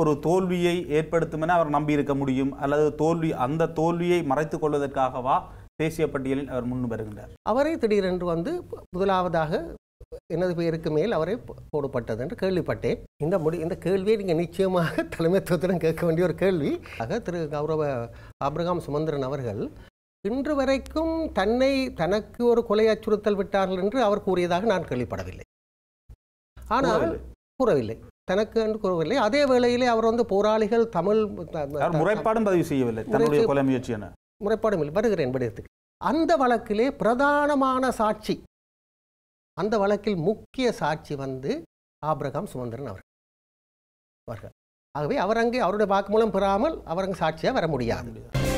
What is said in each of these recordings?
ஒரு தோல்வியை ஏற்படுத்தும் என அவர் நம்பியிருக்க முடியும் அல்லது தோல்வி அந்த தோல்வியை மறைத்துக் கொள்வதற்காகவா தேசிய பட்டியலில் அவர் முன் வருகின்றார் அவரே திடீரென்று வந்து முதலாவதாக எனது பேருக்கு மேல் அவரை போடப்பட்டது என்று கேள்விப்பட்டேன் இந்த முடி இந்த கேள்வியை நீங்கள் நிச்சயமாக தலைமைத்துவத்திடம் கேட்க வேண்டிய ஒரு கேள்வி ஆக திரு கௌரவ அப்ரகாம் சுமந்திரன் அவர்கள் இன்று வரைக்கும் தன்னை தனக்கு ஒரு கொலை அச்சுறுத்தல் விட்டார்கள் என்று அவர் கூறியதாக நான் கேள்விப்படவில்லை ஆனால் கூறவில்லை தனக்கு என்று கூறவில்லை அதே வேளையிலே அவர் வந்து போராளிகள் தமிழ் முறைப்பாடும் பதிவு செய்யவில்லை தன்னுடைய கொலை முயற்சி என்ன முறைப்பாடும் இல்லை வருகிறேன் படித்து அந்த வழக்கிலே பிரதானமான சாட்சி அந்த வழக்கில் முக்கிய சாட்சி வந்து ஆபிரகாம் சுமந்திரன் அவர் அவர்கள் ஆகவே அவர் அங்கே அவருடைய வாக்குமூலம் பெறாமல் அவர் அங்கே சாட்சியாக வர முடியாது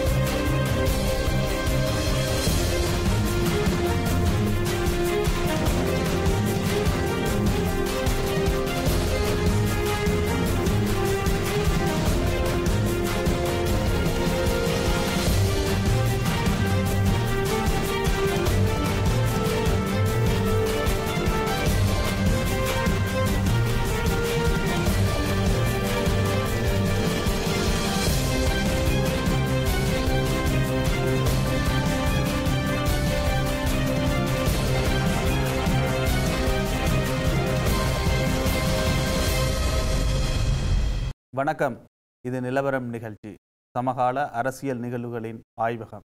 வணக்கம் இது நிலவரம் நிகழ்ச்சி சமகால அரசியல் நிகழ்வுகளின் ஆய்வகம்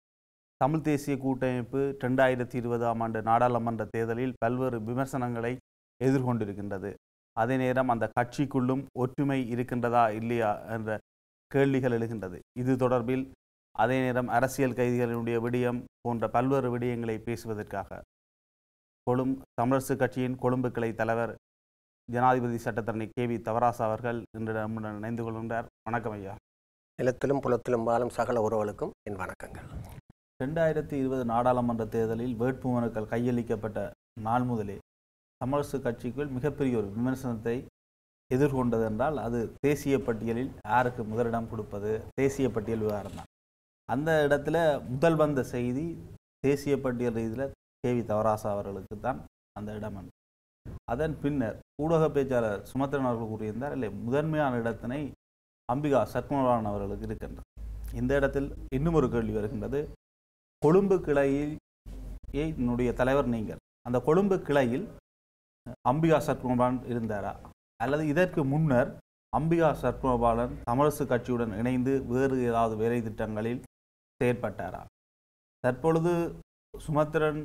தமிழ் தேசிய கூட்டமைப்பு ரெண்டாயிரத்தி இருபதாம் ஆண்டு நாடாளுமன்ற தேர்தலில் பல்வேறு விமர்சனங்களை எதிர்கொண்டிருக்கின்றது அதே நேரம் அந்த கட்சிக்குள்ளும் ஒற்றுமை இருக்கின்றதா இல்லையா என்ற கேள்விகள் எழுகின்றது இது தொடர்பில் அதே நேரம் அரசியல் கைதிகளினுடைய விடயம் போன்ற பல்வேறு விடயங்களை பேசுவதற்காக கொழும் தமிழரசு கட்சியின் கொழும்பு கிளை தலைவர் ஜனாதிபதி சட்டத்தரணி கே வி தவராசா அவர்கள் இன்று நம்முடன் இணைந்து கொள்கின்றார் வணக்கம் ஐயா நிலத்திலும் புலத்திலும் வாழும் சகல உறவுகளுக்கும் என் வணக்கங்கள் ரெண்டாயிரத்தி இருபது நாடாளுமன்ற தேர்தலில் வேட்பு மனுக்கள் கையளிக்கப்பட்ட நாள் முதலே சமரசு கட்சிக்குள் மிகப்பெரிய ஒரு விமர்சனத்தை எதிர்கொண்டது என்றால் அது தேசிய பட்டியலில் யாருக்கு முதலிடம் கொடுப்பது தேசிய பட்டியல் விவகாரம் தான் அந்த இடத்துல முதல் வந்த செய்தி தேசிய பட்டியல் ரீதியில் கேவி தவராசா அவர்களுக்கு தான் அந்த இடம் அதன் பின்னர் ஊடக பேச்சாளர் சுமத்திரன் அவர்கள் கூறியிருந்தார் இல்லை முதன்மையான இடத்தினை அம்பிகா சத்மவான் அவர்களுக்கு இருக்கின்றார் இந்த இடத்தில் இன்னும் ஒரு கேள்வி வருகின்றது கொழும்பு கிளையில் என்னுடைய தலைவர் நீங்கள் அந்த கொழும்பு கிளையில் அம்பிகா சத்மபாலன் இருந்தாரா அல்லது இதற்கு முன்னர் அம்பிகா சத்மபாலன் தமிழரசு கட்சியுடன் இணைந்து வேறு ஏதாவது வேலை திட்டங்களில் செயற்பட்டாரா தற்பொழுது சுமத்திரன்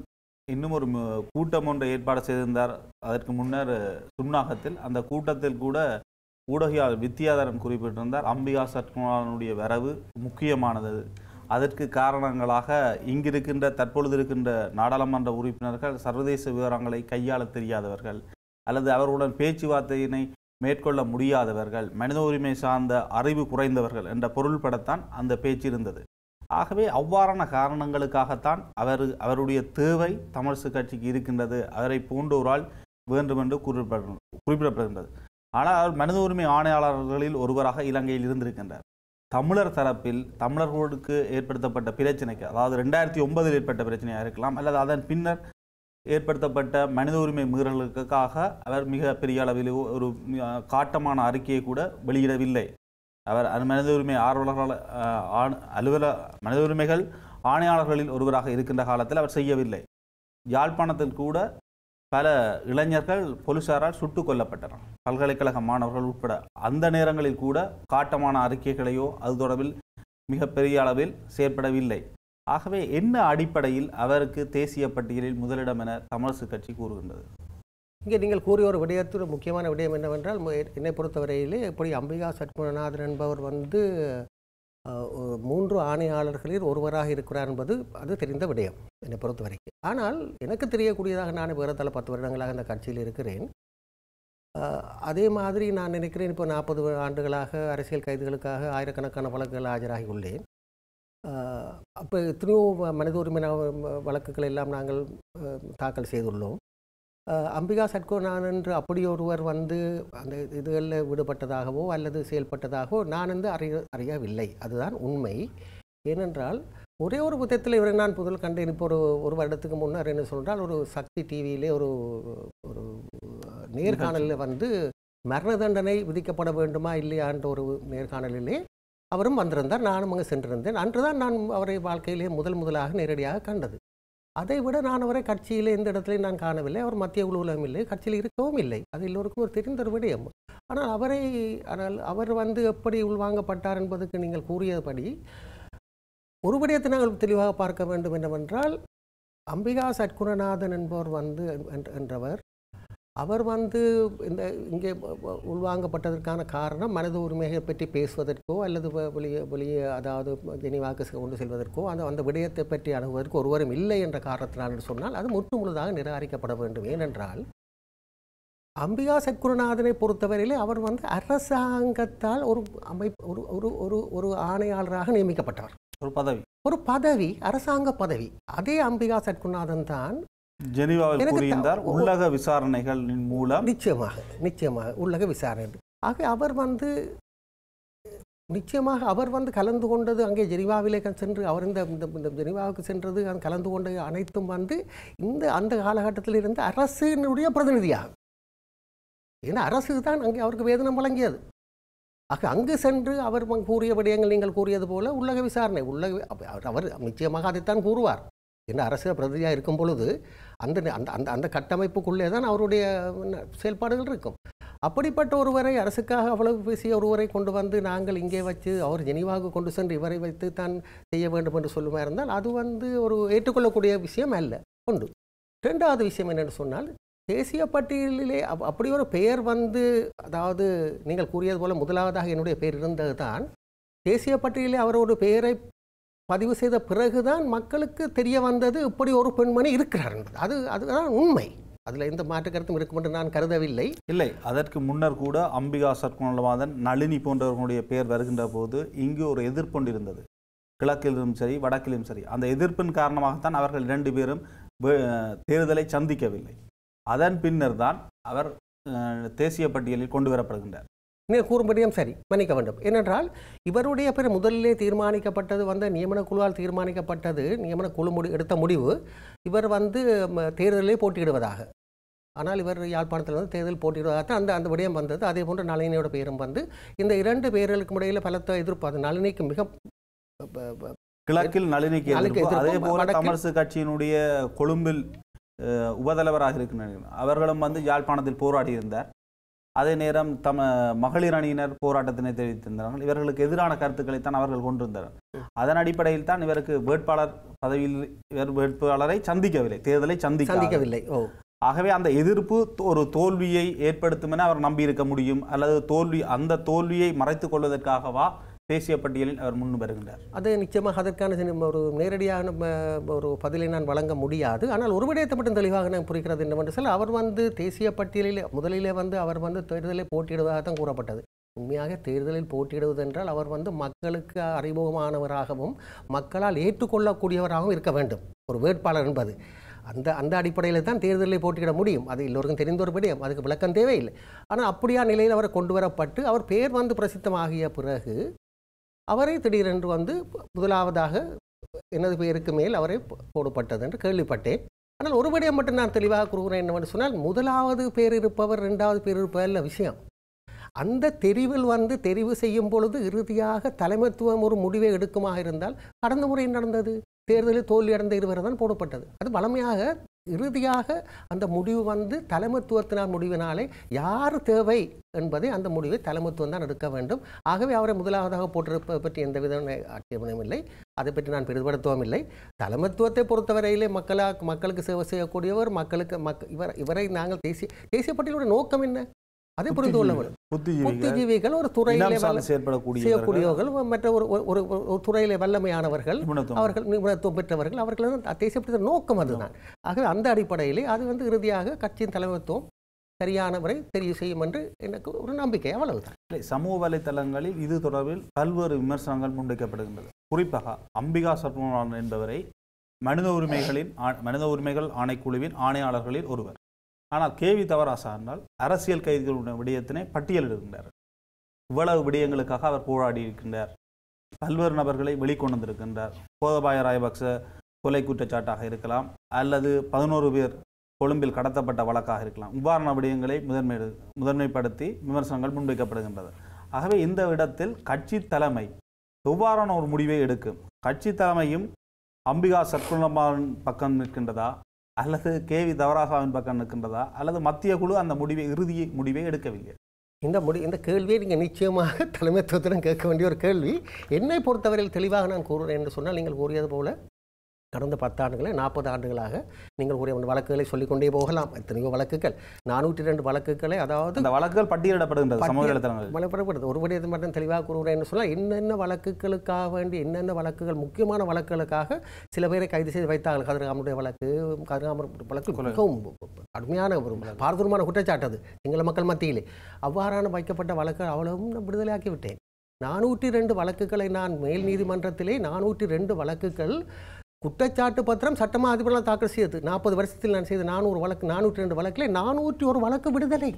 இன்னும் ஒரு கூட்டம் ஒன்று ஏற்பாடு செய்திருந்தார் அதற்கு முன்னர் சுன்னாகத்தில் அந்த கூட்டத்தில் கூட ஊடகியால் வித்தியாதரன் குறிப்பிட்டிருந்தார் அம்பிகா சத்குமாரனுடைய வரவு முக்கியமானது அதற்கு காரணங்களாக இங்கிருக்கின்ற தற்பொழுது இருக்கின்ற நாடாளுமன்ற உறுப்பினர்கள் சர்வதேச விவரங்களை கையாள தெரியாதவர்கள் அல்லது அவர்களுடன் பேச்சுவார்த்தையினை மேற்கொள்ள முடியாதவர்கள் மனித உரிமை சார்ந்த அறிவு குறைந்தவர்கள் என்ற பொருள்படத்தான் அந்த பேச்சு இருந்தது ஆகவே அவ்வாறான காரணங்களுக்காகத்தான் அவர் அவருடைய தேவை தமிழரசு கட்சிக்கு இருக்கின்றது அவரை போன்றோரால் வேண்டுமென்று குறிப்பிட குறிப்பிடப்படுகின்றது ஆனால் அவர் மனித உரிமை ஆணையாளர்களில் ஒருவராக இலங்கையில் இருந்திருக்கின்றார் தமிழர் தரப்பில் தமிழர்களுக்கு ஏற்படுத்தப்பட்ட பிரச்சனைக்கு அதாவது ரெண்டாயிரத்தி ஒன்பதில் ஏற்பட்ட பிரச்சனையாக இருக்கலாம் அல்லது அதன் பின்னர் ஏற்படுத்தப்பட்ட மனித உரிமை மீறல்களுக்காக அவர் மிக பெரிய அளவில் ஒரு காட்டமான அறிக்கையை கூட வெளியிடவில்லை அவர் மனித உரிமை ஆர்வலர்கள் அலுவல மனித உரிமைகள் ஆணையாளர்களில் ஒருவராக இருக்கின்ற காலத்தில் அவர் செய்யவில்லை யாழ்ப்பாணத்தில் கூட பல இளைஞர்கள் போலீசாரால் சுட்டு கொல்லப்பட்டனர் பல்கலைக்கழக மாணவர்கள் உட்பட அந்த நேரங்களில் கூட காட்டமான அறிக்கைகளையோ அது தொடர்பில் மிகப்பெரிய அளவில் செயற்படவில்லை ஆகவே என்ன அடிப்படையில் அவருக்கு தேசிய பட்டியலில் முதலிடம் என தமிழரசு கட்சி கூறுகின்றது இங்கே நீங்கள் கூறிய ஒரு விடயத்தில் முக்கியமான விடயம் என்னவென்றால் என்னை பொறுத்தவரையிலே இப்படி அம்பிகா சட்முகநாதன் என்பவர் வந்து மூன்று ஆணையாளர்களில் ஒருவராக இருக்கிறார் என்பது அது தெரிந்த விடயம் என்னை பொறுத்த வரைக்கும் ஆனால் எனக்கு தெரியக்கூடியதாக நான் வேறு பத்து வருடங்களாக இந்த கட்சியில் இருக்கிறேன் அதே மாதிரி நான் நினைக்கிறேன் இப்போ நாற்பது ஆண்டுகளாக அரசியல் கைதுகளுக்காக ஆயிரக்கணக்கான வழக்குகள் ஆஜராகி உள்ளேன் அப்போ எத்தனையோ மனித உரிமை வழக்குகள் எல்லாம் நாங்கள் தாக்கல் செய்துள்ளோம் அம்பிகா சட்குணான் என்று அப்படி ஒருவர் வந்து அந்த இதுகளில் விடுபட்டதாகவோ அல்லது செயல்பட்டதாகவோ நான் வந்து அறிய அறியவில்லை அதுதான் உண்மை ஏனென்றால் ஒரே ஒரு புத்தகத்தில் இவரை நான் புதல் கண்டேன் இப்போ ஒரு ஒரு வருடத்துக்கு முன்னர் என்ன சொல்கிறால் ஒரு சக்தி டிவியிலே ஒரு ஒரு நேர்காணலில் வந்து மரண தண்டனை விதிக்கப்பட வேண்டுமா இல்லையான்ற ஒரு நேர்காணலிலே அவரும் வந்திருந்தார் நானும் அங்கே சென்றிருந்தேன் அன்றுதான் நான் அவரை வாழ்க்கையிலே முதல் முதலாக நேரடியாக கண்டது அதை விட நான் அவரை கட்சியில் எந்த இடத்துலையும் நான் காணவில்லை அவர் மத்திய குழுவிலும் இல்லை கட்சியில் இருக்கவும் இல்லை அது எல்லோருக்கும் ஒரு தெரிந்த ஒரு விடயம் ஆனால் அவரை ஆனால் அவர் வந்து எப்படி உள்வாங்கப்பட்டார் என்பதுக்கு நீங்கள் கூறியபடி ஒரு விடயத்தை நாங்கள் தெளிவாக பார்க்க வேண்டும் என்னவென்றால் அம்பிகா சட்குணநாதன் என்பவர் வந்து என்றவர் அவர் வந்து இந்த இங்கே உள்வாங்கப்பட்டதற்கான காரணம் மனித உரிமையை பற்றி பேசுவதற்கோ அல்லது வெளியே வெளியே அதாவது ஜெனிவாக்கு கொண்டு செல்வதற்கோ அந்த அந்த விடயத்தை பற்றி அணுகுவதற்கு ஒருவரும் இல்லை என்ற காரணத்தினால் சொன்னால் அது முற்று முழுதாக நிராகரிக்கப்பட வேண்டும் ஏனென்றால் அம்பிகா சத்குருநாதனை பொறுத்தவரையிலே அவர் வந்து அரசாங்கத்தால் ஒரு அமைப்பு ஒரு ஒரு ஒரு ஒரு ஆணையாளராக நியமிக்கப்பட்டவர் ஒரு பதவி ஒரு பதவி அரசாங்க பதவி அதே அம்பிகா சத்குருநாதன் தான் ஜெனீவாவில் கூறியிருந்தார் உள்ளக விசாரணைகளின் மூலம் நிச்சயமாக நிச்சயமாக உள்ளக விசாரணை ஆக அவர் வந்து நிச்சயமாக அவர் வந்து கலந்து கொண்டது அங்கே ஜெனிவாவிலே சென்று அவர் இந்த இந்த ஜெனிவாவுக்கு சென்றது கலந்து கொண்ட அனைத்தும் வந்து இந்த அந்த காலகட்டத்தில் இருந்து அரசினுடைய பிரதிநிதியாகும் ஏன்னா அரசு தான் அங்கே அவருக்கு வேதனம் வழங்கியது ஆக அங்கு சென்று அவர் கூறிய விடயங்கள் நீங்கள் கூறியது போல உள்ளக விசாரணை உள்ளக அவர் அவர் நிச்சயமாக அதைத்தான் கூறுவார் என்ன அரசு பிரதிநிதியாக இருக்கும் பொழுது அந்த அந்த அந்த அந்த கட்டமைப்புக்குள்ளே தான் அவருடைய செயல்பாடுகள் இருக்கும் அப்படிப்பட்ட ஒருவரை அரசுக்காக அவ்வளவு பேசிய ஒருவரை கொண்டு வந்து நாங்கள் இங்கே வச்சு அவர் ஜெனிவாக கொண்டு சென்று இவரை வைத்து தான் செய்ய வேண்டும் என்று சொல்லுமா இருந்தால் அது வந்து ஒரு ஏற்றுக்கொள்ளக்கூடிய விஷயம் அல்ல ஒன்று ரெண்டாவது விஷயம் என்னென்னு சொன்னால் தேசிய பட்டியலிலே அப் அப்படி ஒரு பெயர் வந்து அதாவது நீங்கள் கூறியது போல் முதலாவதாக என்னுடைய பெயர் இருந்தது தான் தேசிய பட்டியலில் அவரோட பெயரை பதிவு செய்த பிறகுதான் மக்களுக்கு தெரிய வந்தது இப்படி ஒரு பெண்மணி இருக்கிறார் என்பது அது அதுதான் உண்மை அதில் எந்த மாற்று கருத்தும் இருக்கும் என்று நான் கருதவில்லை இல்லை அதற்கு முன்னர் கூட அம்பிகா சர்க்குணவாதன் நளினி போன்றவர்களுடைய பெயர் வருகின்ற போது இங்கு ஒரு எதிர்ப்புண்டு இருந்தது கிழக்கிலும் சரி வடக்கிலும் சரி அந்த எதிர்ப்பின் காரணமாகத்தான் அவர்கள் இரண்டு பேரும் தேர்தலை சந்திக்கவில்லை அதன் பின்னர் தான் அவர் தேசிய பட்டியலில் கொண்டு வரப்படுகின்றார் நீங்கள் கூறும்படியும் சரி மன்னிக்க வேண்டும் ஏனென்றால் இவருடைய பேர் முதலிலே தீர்மானிக்கப்பட்டது வந்த நியமன குழுவால் தீர்மானிக்கப்பட்டது நியமன குழு முடி எடுத்த முடிவு இவர் வந்து தேர்தலிலே போட்டியிடுவதாக ஆனால் இவர் யாழ்ப்பாணத்தில் வந்து தேர்தல் போட்டியிடுவதாகத்தான் அந்த அந்த விடயம் வந்தது அதே போன்ற நளினியோட பேரும் வந்து இந்த இரண்டு பேர்களுக்கு இடையில் பலத்த எதிர்ப்பு அது நளினிக்கு மிக கிழக்கில் நளினிக்கு அதே போல தமிழரசு கட்சியினுடைய கொழும்பில் உபதலைவராக இருக்கிறார்கள் அவர்களும் வந்து யாழ்ப்பாணத்தில் போராடி இருந்தார் அதே நேரம் தம மகளிர் அணியினர் போராட்டத்தினை தெரிவித்திருந்தார்கள் இவர்களுக்கு எதிரான கருத்துக்களைத்தான் அவர்கள் கொண்டிருந்தார்கள் அதன் அடிப்படையில் தான் இவருக்கு வேட்பாளர் பதவியில் இவர் வேட்பாளரை சந்திக்கவில்லை தேர்தலை சந்திக்கவில்லை ஓ ஆகவே அந்த எதிர்ப்பு ஒரு தோல்வியை ஏற்படுத்தும் என அவர் நம்பியிருக்க முடியும் அல்லது தோல்வி அந்த தோல்வியை மறைத்துக் கொள்வதற்காகவா தேசிய பட்டியலில் அவர் முன் வருகின்றார் அது நிச்சயமாக அதற்கான ஒரு நேரடியான ஒரு பதிலை நான் வழங்க முடியாது ஆனால் ஒரு விடயத்தை மட்டும் தெளிவாக நான் புரிகிறது என்னவென்று சொல்ல அவர் வந்து தேசிய பட்டியலில் முதலிலே வந்து அவர் வந்து தேர்தலில் போட்டியிடுவதாக தான் கூறப்பட்டது உண்மையாக தேர்தலில் போட்டியிடுவது என்றால் அவர் வந்து மக்களுக்கு அறிமுகமானவராகவும் மக்களால் ஏற்றுக்கொள்ளக்கூடியவராகவும் இருக்க வேண்டும் ஒரு வேட்பாளர் என்பது அந்த அந்த அடிப்படையில் தான் தேர்தலில் போட்டியிட முடியும் அது எல்லோருக்கும் தெரிந்த ஒரு விடயம் அதுக்கு விளக்கம் தேவையில்லை ஆனால் அப்படியா நிலையில் அவர் கொண்டு வரப்பட்டு அவர் பேர் வந்து பிரசித்தமாகிய பிறகு அவரை திடீரென்று வந்து முதலாவதாக எனது பெயருக்கு மேல் அவரை போடப்பட்டது என்று கேள்விப்பட்டேன் ஆனால் ஒரு மட்டும் நான் தெளிவாக கூறுகிறேன் என்னவென்று சொன்னால் முதலாவது பேர் இருப்பவர் ரெண்டாவது பேர் இருப்பவர் இல்லை விஷயம் அந்த தெரிவில் வந்து தெரிவு செய்யும் பொழுது இறுதியாக தலைமைத்துவம் ஒரு முடிவை எடுக்குமாக இருந்தால் கடந்த முறை நடந்தது தேர்தலில் தோல்வி அடைந்த இருவர் தான் போடப்பட்டது அது வளமையாக இறுதியாக அந்த முடிவு வந்து தலைமத்துவத்தினால் முடிவினாலே யார் தேவை என்பதை அந்த முடிவை தலைமத்துவம் தான் எடுக்க வேண்டும் ஆகவே அவரை முதலாவதாக போட்டிருப்பதை பற்றி எந்த விதமான ஆட்சேபனையும் இல்லை அதை பற்றி நான் பெருபடுத்தவும் இல்லை தலைமத்துவத்தை பொறுத்தவரையிலே மக்களாக மக்களுக்கு சேவை செய்யக்கூடியவர் மக்களுக்கு மக் இவர் இவரை நாங்கள் தேசிய தேசிய பட்டியலோட நோக்கம் என்ன அதை புரிந்து கொள்ள வேண்டும் புத்திஜீவிகள் ஒரு துறையிலே செய்யக்கூடியவர்கள் மற்ற ஒரு ஒரு துறையிலே வல்லமையானவர்கள் அவர்கள் நிபுணத்துவம் பெற்றவர்கள் அவர்கள் தேசிய நோக்கம் அதுதான் ஆகவே அந்த அடிப்படையிலே அது வந்து இறுதியாக கட்சியின் தலைமைத்துவம் சரியானவரை முறை தெரிவு செய்யும் என்று எனக்கு ஒரு நம்பிக்கை அவ்வளவுதான் சமூக வலைத்தளங்களில் இது தொடர்பில் பல்வேறு விமர்சனங்கள் முன்வைக்கப்படுகின்றது குறிப்பாக அம்பிகா சத்மன் என்பவரை மனித உரிமைகளின் மனித உரிமைகள் ஆணைக்குழுவின் ஆணையாளர்களில் ஒருவர் ஆனால் கே வி தவராசா என்றால் அரசியல் கைதிகளுடைய விடயத்தினை பட்டியலிடுகின்றார் இவ்வளவு விடயங்களுக்காக அவர் போராடி இருக்கின்றார் பல்வேறு நபர்களை வெளிக்கொண்டு வந்திருக்கின்றார் கோதபாய ராயபக்ச கொலை குற்றச்சாட்டாக இருக்கலாம் அல்லது பதினோரு பேர் கொழும்பில் கடத்தப்பட்ட வழக்காக இருக்கலாம் இவ்வாறான விடயங்களை முதன்மை முதன்மைப்படுத்தி விமர்சனங்கள் முன்வைக்கப்படுகின்றது ஆகவே இந்த இடத்தில் கட்சி தலைமை எவ்வாறான ஒரு முடிவை எடுக்கும் கட்சி தலைமையும் அம்பிகா சற்குணமான பக்கம் நிற்கின்றதா அல்லது கே வி தவராசாவின் பக்கம் நிற்கின்றதா அல்லது மத்திய குழு அந்த முடிவை இறுதி முடிவை எடுக்கவில்லை இந்த முடி இந்த கேள்வியை நீங்கள் நிச்சயமாக தலைமைத்துவத்திடம் கேட்க வேண்டிய ஒரு கேள்வி என்னை பொறுத்தவரையில் தெளிவாக நான் கூறுகிறேன் என்று சொன்னால் நீங்கள் கூறியது போல கடந்த பத்தாண்டுகளை நாற்பது ஆண்டுகளாக நீங்கள் உரிய வழக்குகளை சொல்லிக்கொண்டே போகலாம் எத்தனையோ வழக்குகள் நானூற்றி ரெண்டு வழக்குகளை அதாவது அந்த வழக்குகள் பட்டியலிடப்படுகின்றது வழங்கப்படுகிறது ஒருபடி இது மட்டும் தெளிவாக கூறுகிறேன்னு சொன்னால் என்னென்ன வழக்குகளுக்காக வேண்டி என்னென்ன வழக்குகள் முக்கியமான வழக்குகளுக்காக சில பேரை கைது செய்து வைத்தார்கள் கதிர்காமருடைய வழக்கு கதிர்காமர் வழக்கு மிகவும் கடுமையான ஒரு பாரதூரமான குற்றச்சாட்டு அது சிங்கள மக்கள் மத்தியிலே அவ்வாறான வைக்கப்பட்ட வழக்குகள் அவ்வளவும் நான் விடுதலையாக்கிவிட்டேன் நானூற்றி ரெண்டு வழக்குகளை நான் மேல் நீதிமன்றத்திலே நானூற்றி ரெண்டு வழக்குகள் குற்றச்சாட்டு பத்திரம் சட்டமாக அதிபரெலாம் தாக்கல் செய்யுது நாற்பது வருஷத்தில் நான் செய்த நானூறு வழக்கு நானூற்றி ரெண்டு வழக்கில் நானூற்றி ஒரு வழக்கு விடுதலை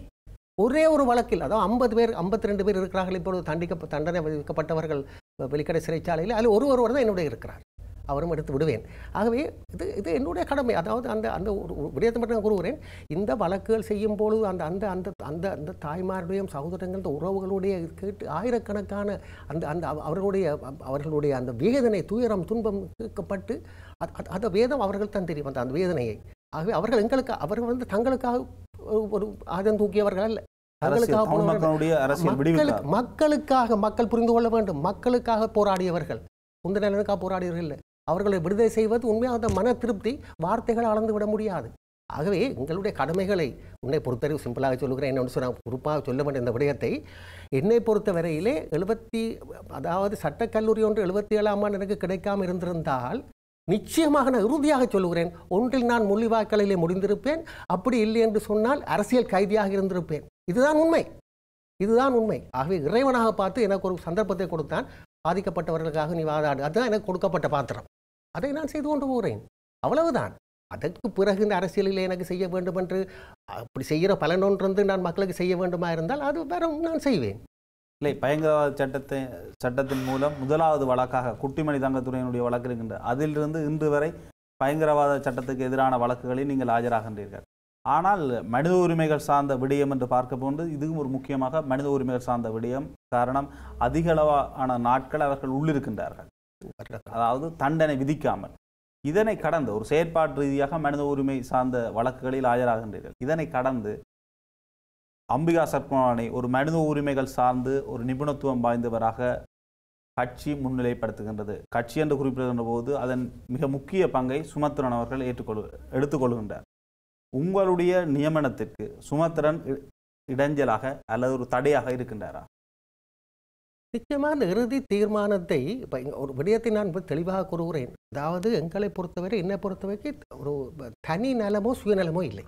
ஒரே ஒரு வழக்கில் அதாவது ஐம்பது பேர் ஐம்பத்தி ரெண்டு பேர் இருக்கிறார்கள் இப்பொழுது தண்டிக்க தண்டனை விதிக்கப்பட்டவர்கள் வெளிக்கடை சிறைச்சாலையில் அதில் ஒரு ஒருவர் தான் என்னுடைய இருக்கிறார் அவரும் எடுத்து விடுவேன் ஆகவே இது இது என்னுடைய கடமை அதாவது அந்த அந்த ஒரு விடயத்தை மட்டும் நான் கூறுகிறேன் இந்த வழக்குகள் செய்யும் பொழுது அந்த அந்த அந்த அந்த அந்த தாய்மாருடையும் சகோதரங்கள் உறவுகளுடைய கேட்டு ஆயிரக்கணக்கான அந்த அந்த அவர்களுடைய அவர்களுடைய அந்த வேதனை துயரம் துன்பம் கேட்கப்பட்டு அந்த வேதம் அவர்கள் தான் தெரியும் அந்த அந்த வேதனையை ஆகவே அவர்கள் எங்களுக்கு அவர்கள் வந்து தங்களுக்காக ஒரு ஆதம் தூக்கியவர்கள் அல்ல மக்களுக்காக மக்கள் புரிந்து கொள்ள வேண்டும் மக்களுக்காக போராடியவர்கள் நலனுக்காக போராடியவர்கள் இல்லை அவர்களை விடுதலை செய்வது உண்மையாக அந்த மன திருப்தி வார்த்தைகள் அளந்து விட முடியாது ஆகவே எங்களுடைய கடமைகளை உன்னை பொறுத்தவரை சிம்பிளாக சொல்லுகிறேன் என்ன சொன்னால் பொறுப்பாக சொல்ல வேண்டிய இந்த விடயத்தை என்னை பொறுத்த வரையிலே எழுபத்தி அதாவது சட்டக்கல்லூரி ஒன்று எழுபத்தி ஏழாம் ஆண்டு எனக்கு கிடைக்காமல் இருந்திருந்தால் நிச்சயமாக நான் இறுதியாக சொல்லுகிறேன் ஒன்றில் நான் முள்ளிவாய்க்கலிலே முடிந்திருப்பேன் அப்படி இல்லை என்று சொன்னால் அரசியல் கைதியாக இருந்திருப்பேன் இதுதான் உண்மை இதுதான் உண்மை ஆகவே இறைவனாக பார்த்து எனக்கு ஒரு சந்தர்ப்பத்தை கொடுத்தான் பாதிக்கப்பட்டவர்களுக்காக நீ வாதாடு அதுதான் எனக்கு கொடுக்கப்பட்ட பாத்திரம் அதை நான் செய்து கொண்டு போகிறேன் அவ்வளவுதான் அதற்கு பிறகு இந்த அரசியலில் எனக்கு செய்ய வேண்டும் என்று அப்படி செய்கிற பலனொன்று நான் மக்களுக்கு செய்ய வேண்டுமா இருந்தால் அது வேற நான் செய்வேன் இல்லை பயங்கரவாத சட்டத்தை சட்டத்தின் மூலம் முதலாவது வழக்காக குட்டிமணி தங்கத்துறையினுடைய வழக்கு இருக்கின்ற அதிலிருந்து இன்று வரை பயங்கரவாத சட்டத்துக்கு எதிரான வழக்குகளில் நீங்கள் ஆஜராகின்றீர்கள் ஆனால் மனித உரிமைகள் சார்ந்த விடயம் என்று பார்க்க போன்று இதுவும் ஒரு முக்கியமாக மனித உரிமைகள் சார்ந்த விடயம் காரணம் அதிகளவான நாட்கள் அவர்கள் உள்ளிருக்கின்றார்கள் அதாவது தண்டனை விதிக்காமல் இதனை கடந்து ஒரு செயற்பாட்டு ரீதியாக மனித உரிமை சார்ந்த வழக்குகளில் ஆஜராகின்றீர்கள் இதனை கடந்து அம்பிகா சர்மானை ஒரு மனித உரிமைகள் சார்ந்து ஒரு நிபுணத்துவம் வாய்ந்தவராக கட்சி முன்னிலைப்படுத்துகின்றது கட்சி என்று குறிப்பிடுகின்ற போது அதன் மிக முக்கிய பங்கை சுமத்திரன் அவர்கள் ஏற்றுக்கொள் எடுத்துக்கொள்கின்றார் உங்களுடைய நியமனத்திற்கு சுமத்திரன் இடைஞ்சலாக அல்லது ஒரு தடையாக இருக்கின்றாரா நிச்சயமான இறுதி தீர்மானத்தை இப்போ ஒரு விடயத்தை நான் தெளிவாக கூறுகிறேன் அதாவது எங்களை பொறுத்தவரை என்னை பொறுத்தவரைக்கும் ஒரு தனி நலமோ சுயநலமோ இல்லை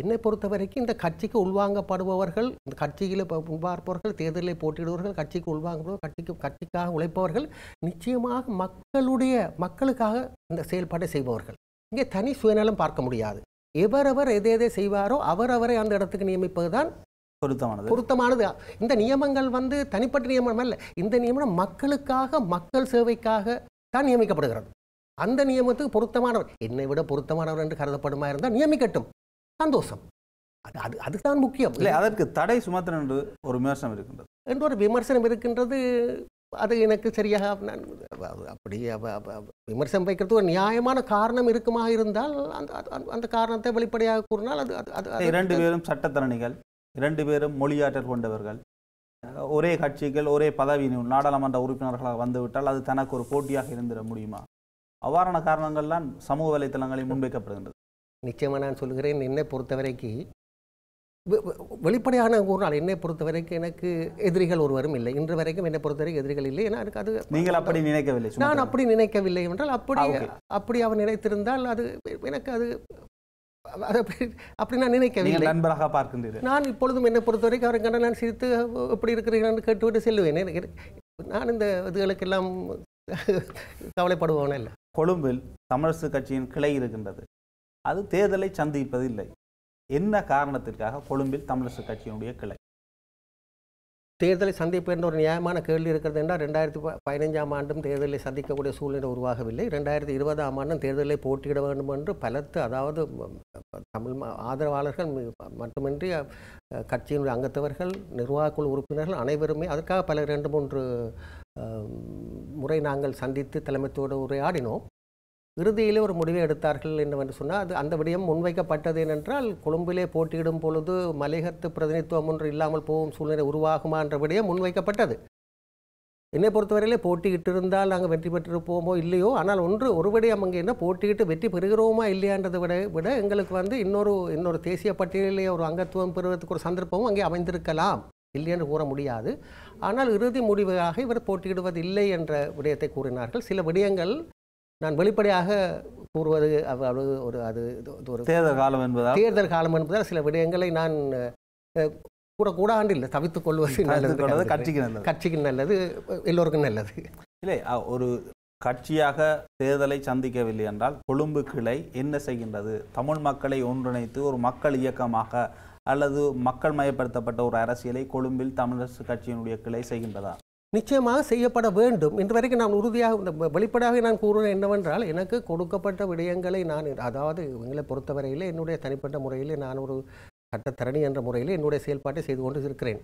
என்னை பொறுத்த வரைக்கும் இந்த கட்சிக்கு உள்வாங்கப்படுபவர்கள் இந்த கட்சியில் பார்ப்பவர்கள் தேர்தலில் போட்டியிடுவர்கள் கட்சிக்கு உள்வாங்கப்படுவோர் கட்சிக்கு கட்சிக்காக உழைப்பவர்கள் நிச்சயமாக மக்களுடைய மக்களுக்காக இந்த செயல்பாட்டை செய்பவர்கள் இங்கே தனி சுயநலம் பார்க்க முடியாது எவரவர் எதை எதை செய்வாரோ அவரவரை அந்த இடத்துக்கு நியமிப்பது தான் பொருத்தமானது பொருத்தமானது இந்த நியமங்கள் வந்து தனிப்பட்ட நியமனம் அல்ல இந்த நியமனம் மக்களுக்காக மக்கள் சேவைக்காக தான் நியமிக்கப்படுகிறது அந்த நியமத்துக்கு பொருத்தமானவர் என்னை விட பொருத்தமானவர் என்று கருதப்படுமா இருந்தால் நியமிக்கட்டும் சந்தோஷம் அது அது அதுதான் முக்கியம் இல்லை அதற்கு தடை சுமத்தன் என்று ஒரு விமர்சனம் இருக்கின்றது என்று ஒரு விமர்சனம் இருக்கின்றது அது எனக்கு சரியாக அப்படி விமர்சனம் வைக்கிறது ஒரு நியாயமான காரணம் இருக்குமா இருந்தால் அந்த அந்த காரணத்தை வெளிப்படையாக கூறினால் அது அது இரண்டு பேரும் சட்டத்தரணிகள் இரண்டு பேரும் மொழியாற்றல் கொண்டவர்கள் ஒரே கட்சிகள் ஒரே பதவி நாடாளுமன்ற உறுப்பினர்களாக வந்துவிட்டால் அது தனக்கு ஒரு போட்டியாக இருந்துட முடியுமா அவ்வாறான காரணங்கள்லாம் சமூக வலைத்தளங்களில் முன்வைக்கப்படுகின்றது நிச்சயமாக நான் சொல்கிறேன் என்னை பொறுத்தவரைக்கு வெளிப்படையான ஒரு நாள் என்னை பொறுத்த வரைக்கும் எனக்கு எதிரிகள் ஒருவரும் இல்லை இன்று வரைக்கும் என்னை பொறுத்த வரைக்கும் எதிரிகள் இல்லை ஏன்னா எனக்கு அது நீங்கள் அப்படி நினைக்கவில்லை நான் அப்படி நினைக்கவில்லை என்றால் அப்படி அப்படி அவர் நினைத்திருந்தால் அது எனக்கு அது அப்படி நான் நினைக்கவில்லை நண்பராக பார்க்கின்றீர்கள் நான் இப்பொழுதும் என்னை பொறுத்த வரைக்கும் அவரை கண்ட நான் சிரித்து எப்படி இருக்கிறீர்கள் கேட்டுவிட்டு செல்லுவேன் எனக்கு நான் இந்த இதுகளுக்கெல்லாம் கவலைப்படுவோன்னு இல்லை கொழும்பில் தமிழரசு கட்சியின் கிளை இருக்கின்றது அது தேர்தலை சந்திப்பதில்லை என்ன காரணத்திற்காக கொழும்பில் தமிழரசு கட்சியினுடைய கிளை தேர்தலை சந்திப்பு என்ற ஒரு நியாயமான கேள்வி இருக்கிறது என்றால் ரெண்டாயிரத்தி பதினைஞ்சாம் ஆண்டும் தேர்தலை சந்திக்கக்கூடிய சூழ்நிலை உருவாகவில்லை ரெண்டாயிரத்தி இருபதாம் ஆண்டும் தேர்தலை போட்டியிட வேண்டும் என்று பலத்து அதாவது தமிழ் ஆதரவாளர்கள் மட்டுமின்றி கட்சியினுடைய அங்கத்தவர்கள் நிர்வாகக்குழு உறுப்பினர்கள் அனைவருமே அதற்காக பல ரெண்டு மூன்று முறை நாங்கள் சந்தித்து தலைமைத்தோடு உரையாடினோம் இறுதியிலே ஒரு முடிவை எடுத்தார்கள் என்னவென்று சொன்னால் அது அந்த விடயம் முன்வைக்கப்பட்டது ஏனென்றால் கொழும்பிலே போட்டியிடும் பொழுது மலையகத்து பிரதிநிதித்துவம் ஒன்று இல்லாமல் போகும் சூழ்நிலை உருவாகுமா என்ற விடயம் முன்வைக்கப்பட்டது என்னை பொறுத்தவரையிலே போட்டியிட்டிருந்தால் நாங்கள் வெற்றி பெற்றிருப்போமோ இல்லையோ ஆனால் ஒன்று ஒரு விடயம் அங்கே என்ன போட்டியிட்டு வெற்றி பெறுகிறோமா இல்லையான்றதை விட விட எங்களுக்கு வந்து இன்னொரு இன்னொரு தேசிய பட்டியலிலே ஒரு அங்கத்துவம் பெறுவதற்கு ஒரு சந்தர்ப்பமும் அங்கே அமைந்திருக்கலாம் இல்லையென்று கூற முடியாது ஆனால் இறுதி முடிவாக இவர் போட்டியிடுவது இல்லை என்ற விடயத்தை கூறினார்கள் சில விடயங்கள் நான் வெளிப்படையாக கூறுவது அவ்வளவு ஒரு அது ஒரு தேர்தல் காலம் என்பதால் தேர்தல் காலம் என்பதால் சில விடயங்களை நான் கூட கூட ஆண்டு இல்லை தவித்துக் கொள்வது நல்லது கட்சிக்கு நல்லது கட்சிக்கு நல்லது எல்லோருக்கும் நல்லது இல்லை ஒரு கட்சியாக தேர்தலை சந்திக்கவில்லை என்றால் கொழும்பு கிளை என்ன செய்கின்றது தமிழ் மக்களை ஒன்றிணைத்து ஒரு மக்கள் இயக்கமாக அல்லது மக்கள் மயப்படுத்தப்பட்ட ஒரு அரசியலை கொழும்பில் தமிழரசு கட்சியினுடைய கிளை செய்கின்றதா நிச்சயமாக செய்யப்பட வேண்டும் இன்று வரைக்கும் நான் உறுதியாக வெளிப்படாக நான் கூறுவேன் என்னவென்றால் எனக்கு கொடுக்கப்பட்ட விடயங்களை நான் அதாவது எங்களை பொறுத்தவரையில் என்னுடைய தனிப்பட்ட முறையில் நான் ஒரு சட்டத்தரணி என்ற முறையில் என்னுடைய செயல்பாட்டை செய்து கொண்டு இருக்கிறேன்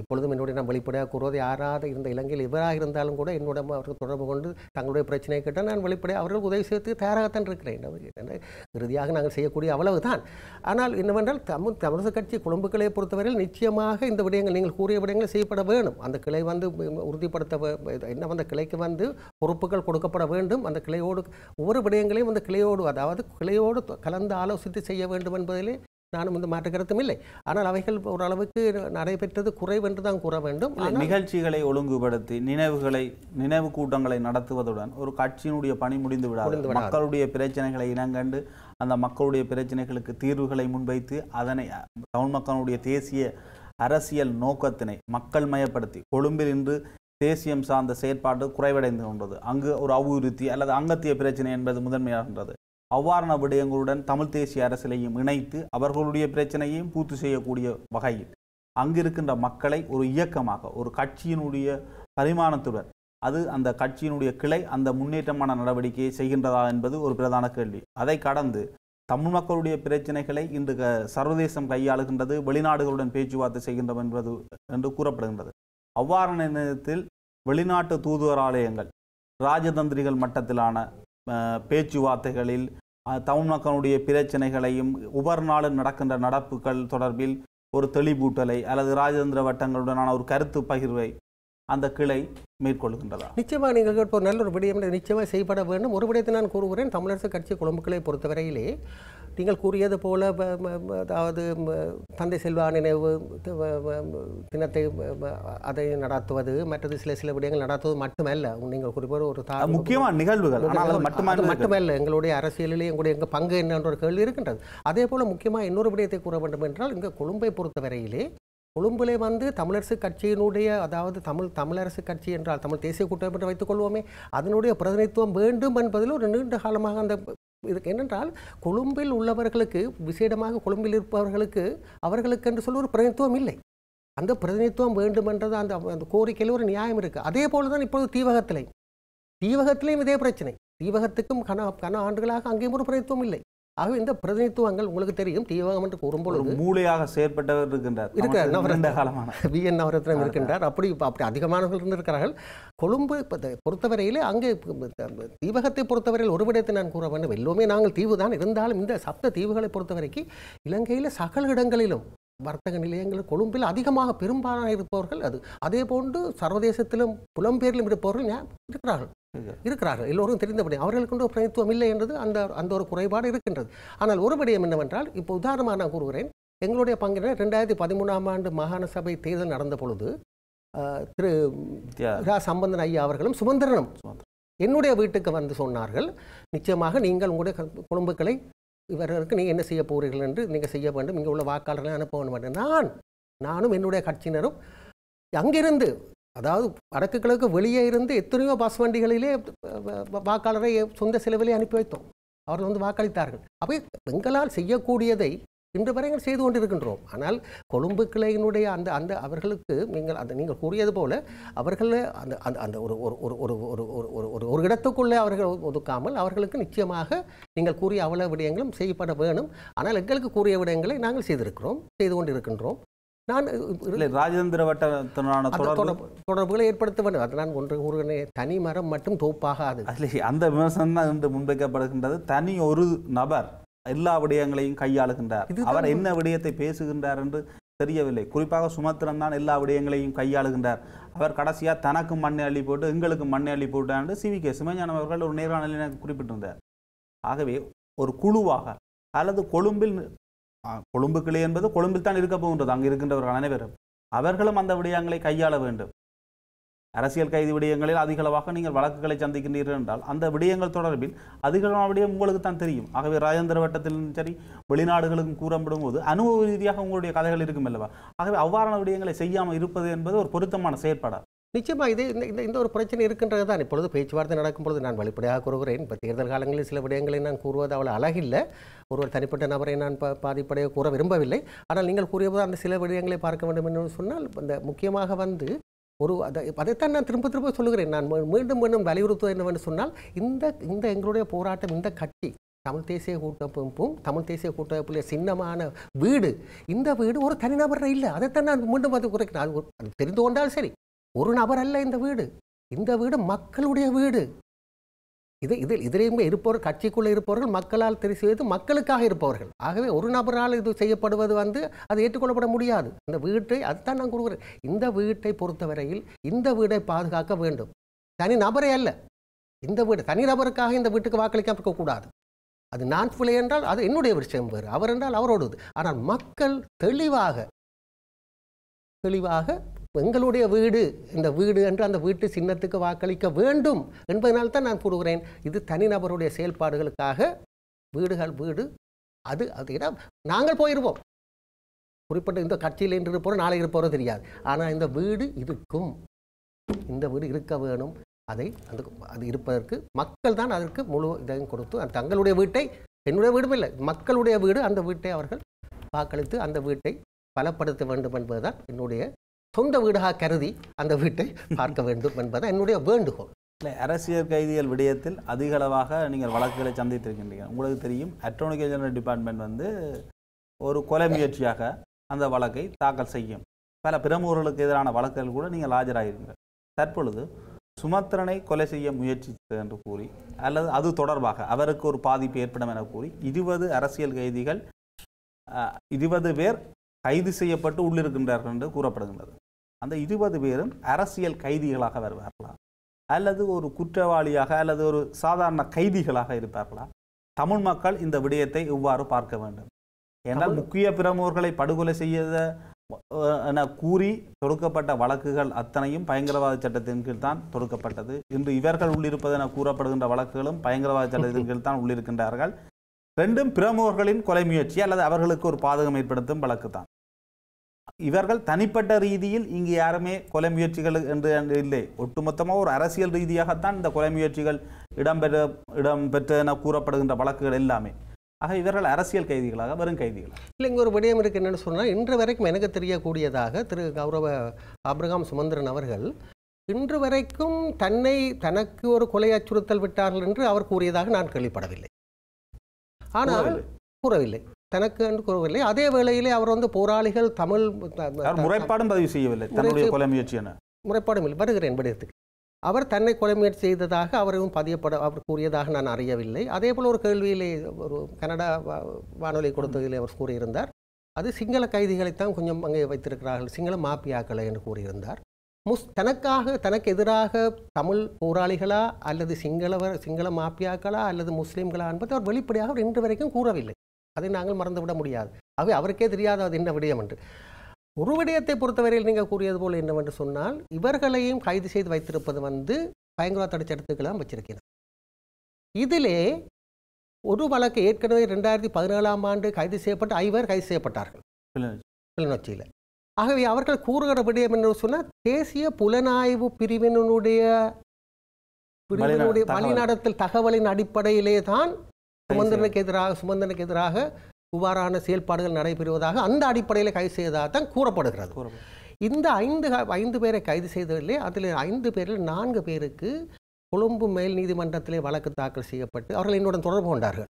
இப்பொழுதும் என்னுடைய நான் வெளிப்படையாக கூறுவது யாராவது இருந்த இலங்கையில் இவராக இருந்தாலும் கூட என்னுடைய அவர்கள் தொடர்பு கொண்டு தங்களுடைய பிரச்சனையை கேட்டால் நான் வெளிப்படையாக அவர்கள் உதவி செய்து தயாராகத்தான் இருக்கிறேன் இறுதியாக நாங்கள் செய்யக்கூடிய தான் ஆனால் என்னவென்றால் தமிழ் தமிழக கட்சி குழம்புகளை பொறுத்தவரையில் நிச்சயமாக இந்த விடயங்கள் நீங்கள் கூறிய விடயங்கள் செய்யப்பட வேண்டும் அந்த கிளை வந்து உறுதிப்படுத்த என்ன அந்த கிளைக்கு வந்து பொறுப்புகள் கொடுக்கப்பட வேண்டும் அந்த கிளையோடு ஒவ்வொரு விடயங்களையும் அந்த கிளையோடு அதாவது கிளையோடு கலந்து ஆலோசித்து செய்ய வேண்டும் என்பதிலே நானும் வந்து கருத்தும் இல்லை ஆனால் அவைகள் ஓரளவுக்கு நடைபெற்றது குறைவென்று தான் கூற வேண்டும் நிகழ்ச்சிகளை ஒழுங்குபடுத்தி நினைவுகளை நினைவு கூட்டங்களை நடத்துவதுடன் ஒரு கட்சியினுடைய பணி முடிந்து விடாது மக்களுடைய பிரச்சனைகளை இனங்கண்டு அந்த மக்களுடைய பிரச்சனைகளுக்கு தீர்வுகளை முன்வைத்து அதனை தமிழ் மக்களுடைய தேசிய அரசியல் நோக்கத்தினை மக்கள் மயப்படுத்தி கொழும்பில் இன்று தேசியம் சார்ந்த செயற்பாடு குறைவடைந்து கொண்டது அங்கு ஒரு அபிவிருத்தி அல்லது அங்கத்திய பிரச்சனை என்பது முதன்மையாகின்றது அவ்வாறான விடயங்களுடன் தமிழ் தேசிய அரசியலையும் இணைத்து அவர்களுடைய பிரச்சனையையும் பூர்த்தி செய்யக்கூடிய வகையில் அங்கிருக்கின்ற மக்களை ஒரு இயக்கமாக ஒரு கட்சியினுடைய பரிமாணத்துடன் அது அந்த கட்சியினுடைய கிளை அந்த முன்னேற்றமான நடவடிக்கையை செய்கின்றதா என்பது ஒரு பிரதான கேள்வி அதை கடந்து தமிழ் மக்களுடைய பிரச்சனைகளை இன்று சர்வதேசம் கையாளுகின்றது வெளிநாடுகளுடன் பேச்சுவார்த்தை செய்கின்றோம் என்பது என்று கூறப்படுகின்றது அவ்வாறான நேரத்தில் வெளிநாட்டு தூதுவராலயங்கள் ராஜதந்திரிகள் மட்டத்திலான பேச்சுவார்த்தைகளில் தமிழ் மக்களுடைய பிரச்சனைகளையும் ஒவ்வொரு நாளும் நடக்கின்ற நடப்புகள் தொடர்பில் ஒரு தெளிபூட்டலை அல்லது ராஜதந்திர வட்டங்களுடனான ஒரு கருத்து பகிர்வை அந்த கிளை மேற்கொள்கின்றதா நிச்சயமாக நீங்கள் கேட்போர் நல்ல ஒரு விடயம் நிச்சயமாக செய்யப்பட வேண்டும் ஒரு விடயத்தை நான் கூறுகிறேன் தமிழரசு கட்சி குழம்புகளை பொறுத்தவரையிலே நீங்கள் கூறியது போல அதாவது தந்தை செல்வா நினைவு தினத்தை அதை நடத்துவது மற்றது சில சில விடயங்கள் நடத்துவது மட்டுமல்ல நீங்கள் குறிப்பிட ஒரு முக்கியமான நிகழ்வுகள் மட்டுமல்ல எங்களுடைய அரசியலிலே எங்களுடைய எங்கள் பங்கு என்னன்ற ஒரு கேள்வி இருக்கின்றது அதே போல முக்கியமாக இன்னொரு விடயத்தை கூற வேண்டும் என்றால் இங்கே கொழும்பை பொறுத்தவரையிலே கொழும்பிலே வந்து தமிழரசு கட்சியினுடைய அதாவது தமிழ் தமிழரசு கட்சி என்றால் தமிழ் தேசிய கூட்டமைப்பு வைத்துக் கொள்வோமே அதனுடைய பிரதிநிதித்துவம் வேண்டும் என்பதில் ஒரு நீண்ட காலமாக அந்த இதுக்கு என்னென்றால் கொழும்பில் உள்ளவர்களுக்கு விசேடமாக கொழும்பில் இருப்பவர்களுக்கு அவர்களுக்கு என்று சொல்லி ஒரு பிரதிநிதித்துவம் இல்லை அந்த பிரதிநிதித்துவம் வேண்டுமென்றது அந்த அந்த கோரிக்கையில் ஒரு நியாயம் இருக்குது அதே போல தான் இப்போது தீவகத்திலையும் தீவகத்திலையும் இதே பிரச்சனை தீவகத்துக்கும் கன கன ஆண்டுகளாக அங்கேயும் ஒரு பிரதிநிதித்துவம் இல்லை ஆகவே இந்த பிரதிநிதித்துவங்கள் உங்களுக்கு தெரியும் தீவகம் என்று கூறும்போது மூளையாக செயற்பட்டவர் இருக்கின்றார் இருக்கிறார் நவரந்த காலமான வி என் நவரத்னம் இருக்கின்றார் அப்படி அப்படி அதிகமானவர்கள் இருந்திருக்கிறார்கள் கொழும்பு பொறுத்தவரையிலே அங்கே தீவகத்தை பொறுத்தவரையில் ஒரு விடத்தை நான் கூற வேண்டும் எல்லோருமே நாங்கள் தீவு தான் இருந்தாலும் இந்த சப்த தீவுகளை பொறுத்தவரைக்கு இலங்கையில் சகல இடங்களிலும் வர்த்தக நிலையங்கள் கொழும்பில் அதிகமாக பெரும்பாலான இருப்பவர்கள் அது அதே போன்று சர்வதேசத்திலும் புலம்பெயரிலும் இருப்பவர்கள் இருக்கிறார்கள் இருக்கிறார்கள் எல்லோரும் தெரிந்தபடி அவர்களுக்கு ஒரு பிரதித்துவம் இல்லை என்றது அந்த அந்த ஒரு குறைபாடு இருக்கின்றது ஆனால் ஒரு விடயம் என்னவென்றால் இப்போ உதாரணமாக நான் கூறுகிறேன் எங்களுடைய பங்கினர் ரெண்டாயிரத்தி பதிமூணாம் ஆண்டு மாகாண சபை தேர்தல் நடந்த பொழுது திரு ரா சம்பந்தன் ஐயா அவர்களும் சுமந்திரனும் என்னுடைய வீட்டுக்கு வந்து சொன்னார்கள் நிச்சயமாக நீங்கள் உங்களுடைய குடும்பங்களை இவர்களுக்கு நீங்கள் என்ன செய்ய போகிறீர்கள் என்று நீங்கள் செய்ய வேண்டும் இங்கே உள்ள வாக்காளர்களை அனுப்ப வேண்டும் நான் நானும் என்னுடைய கட்சியினரும் அங்கிருந்து அதாவது வடக்கு கிழக்கு வெளியே இருந்து எத்தனையோ பஸ் வண்டிகளிலே வாக்காளரை சொந்த செலவிலே அனுப்பி வைத்தோம் அவர்கள் வந்து வாக்களித்தார்கள் அப்போ எங்களால் செய்யக்கூடியதை இன்று வரை செய்து கொண்டிருக்கின்றோம் ஆனால் கொழும்பு கிளையினுடைய அந்த அந்த அவர்களுக்கு நீங்கள் அந்த நீங்கள் கூறியது போல அவர்கள் அந்த அந்த அந்த ஒரு ஒரு ஒரு ஒரு ஒரு ஒரு ஒரு ஒரு இடத்துக்குள்ளே அவர்கள் ஒதுக்காமல் அவர்களுக்கு நிச்சயமாக நீங்கள் கூறிய அவ்வளவு விடயங்களும் செய்யப்பட வேணும் ஆனால் எங்களுக்கு கூறிய விடயங்களை நாங்கள் செய்திருக்கிறோம் செய்து கொண்டிருக்கின்றோம் நான் ராஜேந்திர வட்டத்தினான தொடர்பு தொடர்புகளை ஏற்படுத்த வேண்டும் அது நான் ஒன்று ஒருவனே தனி மரம் மட்டும் தோப்பாகாது அதில் அந்த விமர்சனம் தான் இன்று முன்வைக்கப்படுகின்றது தனி ஒரு நபர் எல்லா விடயங்களையும் கையாளுகின்றார் அவர் என்ன விடயத்தை பேசுகின்றார் என்று தெரியவில்லை குறிப்பாக சுமத்திரன் தான் எல்லா விடயங்களையும் கையாளுகின்றார் அவர் கடைசியாக தனக்கும் மண்ணை அள்ளி போட்டு எங்களுக்கும் மண்ணை அள்ளி போட்டான்னு சி வி கே சிவஞானம் அவர்கள் ஒரு நேர்காணலில் குறிப்பிட்டிருந்தார் ஆகவே ஒரு குழுவாக அல்லது கொழும்பில் கொழும்பு கிளை என்பது கொழும்பில் தான் இருக்க போகின்றது அங்கே இருக்கின்றவர்கள் அனைவரும் அவர்களும் அந்த விடயங்களை கையாள வேண்டும் அரசியல் கைது விடயங்களில் அதிகளவாக நீங்கள் வழக்குகளை சந்திக்கின்றீர்கள் என்றால் அந்த விடயங்கள் தொடர்பில் அதிகளவான விடயம் உங்களுக்கு தான் தெரியும் ஆகவே ராஜேந்திர வட்டத்திலும் சரி வெளிநாடுகளுக்கும் கூறப்படும் போது அனுபவ ரீதியாக உங்களுடைய கதைகள் இருக்கும் அல்லவா ஆகவே அவ்வாறான விடயங்களை செய்யாமல் இருப்பது என்பது ஒரு பொருத்தமான செயற்பாடாக நிச்சயமாக இது இந்த இந்த இந்த ஒரு பிரச்சனை இருக்கின்றது தான் இப்பொழுது பேச்சுவார்த்தை நடக்கும் பொழுது நான் வெளிப்படையாக கூறுகிறேன் இப்போ தேர்தல் காலங்களில் சில விடயங்களை நான் கூறுவது அவ்வளோ அழகில்லை ஒருவர் தனிப்பட்ட நபரை நான் ப பாதிப்படைய கூற விரும்பவில்லை ஆனால் நீங்கள் கூறியபோது அந்த சில விடயங்களை பார்க்க வேண்டும் என்று சொன்னால் இந்த முக்கியமாக வந்து ஒரு அதை அதைத்தான் நான் திரும்ப திரும்ப சொல்லுகிறேன் நான் மீண்டும் மீண்டும் வலியுறுத்துவது என்னவென்று சொன்னால் இந்த இந்த எங்களுடைய போராட்டம் இந்த கட்சி தமிழ் தேசிய கூட்டமைப்பும் தமிழ் தேசிய கூட்டமைப்புல சின்னமான வீடு இந்த வீடு ஒரு தனிநபர் இல்லை அதைத்தான் நான் மீண்டும் வந்து குறைக்கிறேன் அது தெரிந்து கொண்டால் சரி ஒரு நபர் அல்ல இந்த வீடு இந்த வீடு மக்களுடைய வீடு இது இதில் இதிலேயுமே இருப்பவர் கட்சிக்குள்ளே இருப்பவர்கள் மக்களால் தெரி செய்வது மக்களுக்காக இருப்பவர்கள் ஆகவே ஒரு நபரால் இது செய்யப்படுவது வந்து அது ஏற்றுக்கொள்ளப்பட முடியாது இந்த வீட்டை அதுதான் நான் கூறுகிறேன் இந்த வீட்டை பொறுத்தவரையில் இந்த வீடை பாதுகாக்க வேண்டும் தனி நபரே அல்ல இந்த வீடு தனி நபருக்காக இந்த வீட்டுக்கு வாக்களிக்க இருக்கக்கூடாது அது நான் பிள்ளை என்றால் அது என்னுடைய விஷயம் வேறு அவர் என்றால் அவரோடது ஆனால் மக்கள் தெளிவாக தெளிவாக எங்களுடைய வீடு இந்த வீடு என்று அந்த வீட்டு சின்னத்துக்கு வாக்களிக்க வேண்டும் என்பதனால் தான் நான் கூறுகிறேன் இது தனிநபருடைய செயல்பாடுகளுக்காக வீடுகள் வீடு அது அது நாங்கள் போயிடுவோம் குறிப்பிட்ட இந்த கட்சியில் இன்று இருப்போம் நாளை இருப்போரோ தெரியாது ஆனால் இந்த வீடு இருக்கும் இந்த வீடு இருக்க வேணும் அதை அந்த அது இருப்பதற்கு மக்கள் தான் அதற்கு முழு இதையும் கொடுத்து தங்களுடைய வீட்டை என்னுடைய வீடும் இல்லை மக்களுடைய வீடு அந்த வீட்டை அவர்கள் வாக்களித்து அந்த வீட்டை பலப்படுத்த வேண்டும் என்பதுதான் என்னுடைய சொந்த வீடாக கருதி அந்த வீட்டை பார்க்க வேண்டும் என்பது என்னுடைய வேண்டுகோள் இல்லை அரசியல் கைதிகள் விடயத்தில் அதிக அளவாக நீங்கள் வழக்குகளை சந்தித்திருக்கின்றீர்கள் உங்களுக்கு தெரியும் அட்டோர்னி ஜெனரல் டிபார்ட்மெண்ட் வந்து ஒரு கொலை முயற்சியாக அந்த வழக்கை தாக்கல் செய்யும் பல பிரமுகர்களுக்கு எதிரான வழக்குகள் கூட நீங்கள் ஆஜராகிறீர்கள் தற்பொழுது சுமத்திரனை கொலை செய்ய முயற்சித்தது என்று கூறி அல்லது அது தொடர்பாக அவருக்கு ஒரு பாதிப்பு ஏற்படும் என கூறி இருபது அரசியல் கைதிகள் இருபது பேர் கைது செய்யப்பட்டு உள்ளிருக்கின்றார்கள் என்று கூறப்படுகின்றது அந்த இருபது பேரும் அரசியல் கைதிகளாக வருவார்களா அல்லது ஒரு குற்றவாளியாக அல்லது ஒரு சாதாரண கைதிகளாக இருப்பார்களா தமிழ் மக்கள் இந்த விடயத்தை இவ்வாறு பார்க்க வேண்டும் ஏனால் முக்கிய பிரமுகர்களை படுகொலை செய்ய என கூறி தொடுக்கப்பட்ட வழக்குகள் அத்தனையும் பயங்கரவாத சட்டத்தின் கீழ் தான் தொடுக்கப்பட்டது இன்று இவர்கள் உள்ளிருப்பது என கூறப்படுகின்ற வழக்குகளும் பயங்கரவாத சட்டத்தின் கீழ் தான் உள்ளிருக்கின்றார்கள் ரெண்டும் பிரமுகர்களின் கொலை முயற்சி அல்லது அவர்களுக்கு ஒரு பாதகம் ஏற்படுத்தும் வழக்கு தான் இவர்கள் தனிப்பட்ட ரீதியில் இங்கு யாருமே கொலை முயற்சிகள் என்று இல்லை ஒட்டுமொத்தமாக ஒரு அரசியல் ரீதியாகத்தான் இந்த கொலை முயற்சிகள் இடம்பெற இடம்பெற்ற கூறப்படுகின்ற வழக்குகள் எல்லாமே ஆக இவர்கள் அரசியல் கைதிகளாக வெறும் கைதிகள் இல்லை இங்கே ஒரு விடயம் இருக்குது என்னென்னு சொன்னால் இன்று வரைக்கும் எனக்கு தெரியக்கூடியதாக திரு கௌரவ அப்ரகாம் சுமந்திரன் அவர்கள் இன்று வரைக்கும் தன்னை தனக்கு ஒரு கொலை அச்சுறுத்தல் விட்டார்கள் என்று அவர் கூறியதாக நான் கேள்விப்படவில்லை ஆனால் கூறவில்லை தனக்கு என்று கூறவில்லை அதே வேளையிலே அவர் வந்து போராளிகள் தமிழ் முறைப்பாடும் பதிவு செய்யவில்லை தன்னுடைய கொலை முயற்சி என முறைப்பாடும் இல்லை வருகிறேன் விடயத்துக்கு அவர் தன்னை கொலை முயற்சி செய்ததாக அவரும் பதியப்பட அவர் கூறியதாக நான் அறியவில்லை அதே போல் ஒரு கேள்வியிலே ஒரு கனடா வானொலி கொடுத்ததிலே அவர் கூறியிருந்தார் அது சிங்கள கைதிகளைத்தான் கொஞ்சம் அங்கே வைத்திருக்கிறார்கள் சிங்கள மாப்பியாக்களை என்று கூறியிருந்தார் முஸ் தனக்காக தனக்கு எதிராக தமிழ் போராளிகளா அல்லது சிங்களவர் சிங்கள மாப்பியாக்களா அல்லது முஸ்லீம்களா என்பது அவர் வெளிப்படையாக அவர் இன்று வரைக்கும் கூறவில்லை அதை நாங்கள் மறந்துவிட முடியாது ஆகவே அவருக்கே தெரியாத அது என்ன விடயம் என்று ஒரு விடயத்தை பொறுத்தவரையில் நீங்கள் கூறியது போல் என்னவென்று சொன்னால் இவர்களையும் கைது செய்து வைத்திருப்பது வந்து பயங்கரவாத தடை வச்சிருக்கிறார் இதிலே ஒரு வழக்கு ஏற்கனவே ரெண்டாயிரத்தி பதினேழாம் ஆண்டு கைது செய்யப்பட்டு ஐவர் கைது செய்யப்பட்டார்கள் கிளிநொச்சியில் ஆகவே அவர்கள் கூறுகிற விடயம் என்று சொன்னால் தேசிய புலனாய்வு பிரிவினுடைய பிரிவினுடைய வழிநடத்தல் தகவலின் அடிப்படையிலே தான் சுமந்திரனுக்கு எதிராக சுமந்திரனுக்கு எதிராக இவ்வாறான செயல்பாடுகள் நடைபெறுவதாக அந்த அடிப்படையில் கைது செய்ததாக தான் கூறப்படுகிறது இந்த ஐந்து ஐந்து பேரை கைது செய்ததிலே அதில் ஐந்து பேரில் நான்கு பேருக்கு கொழும்பு மேல் நீதிமன்றத்திலே வழக்கு தாக்கல் செய்யப்பட்டு அவர்கள் என்னுடன் தொடர்பு கொண்டார்கள்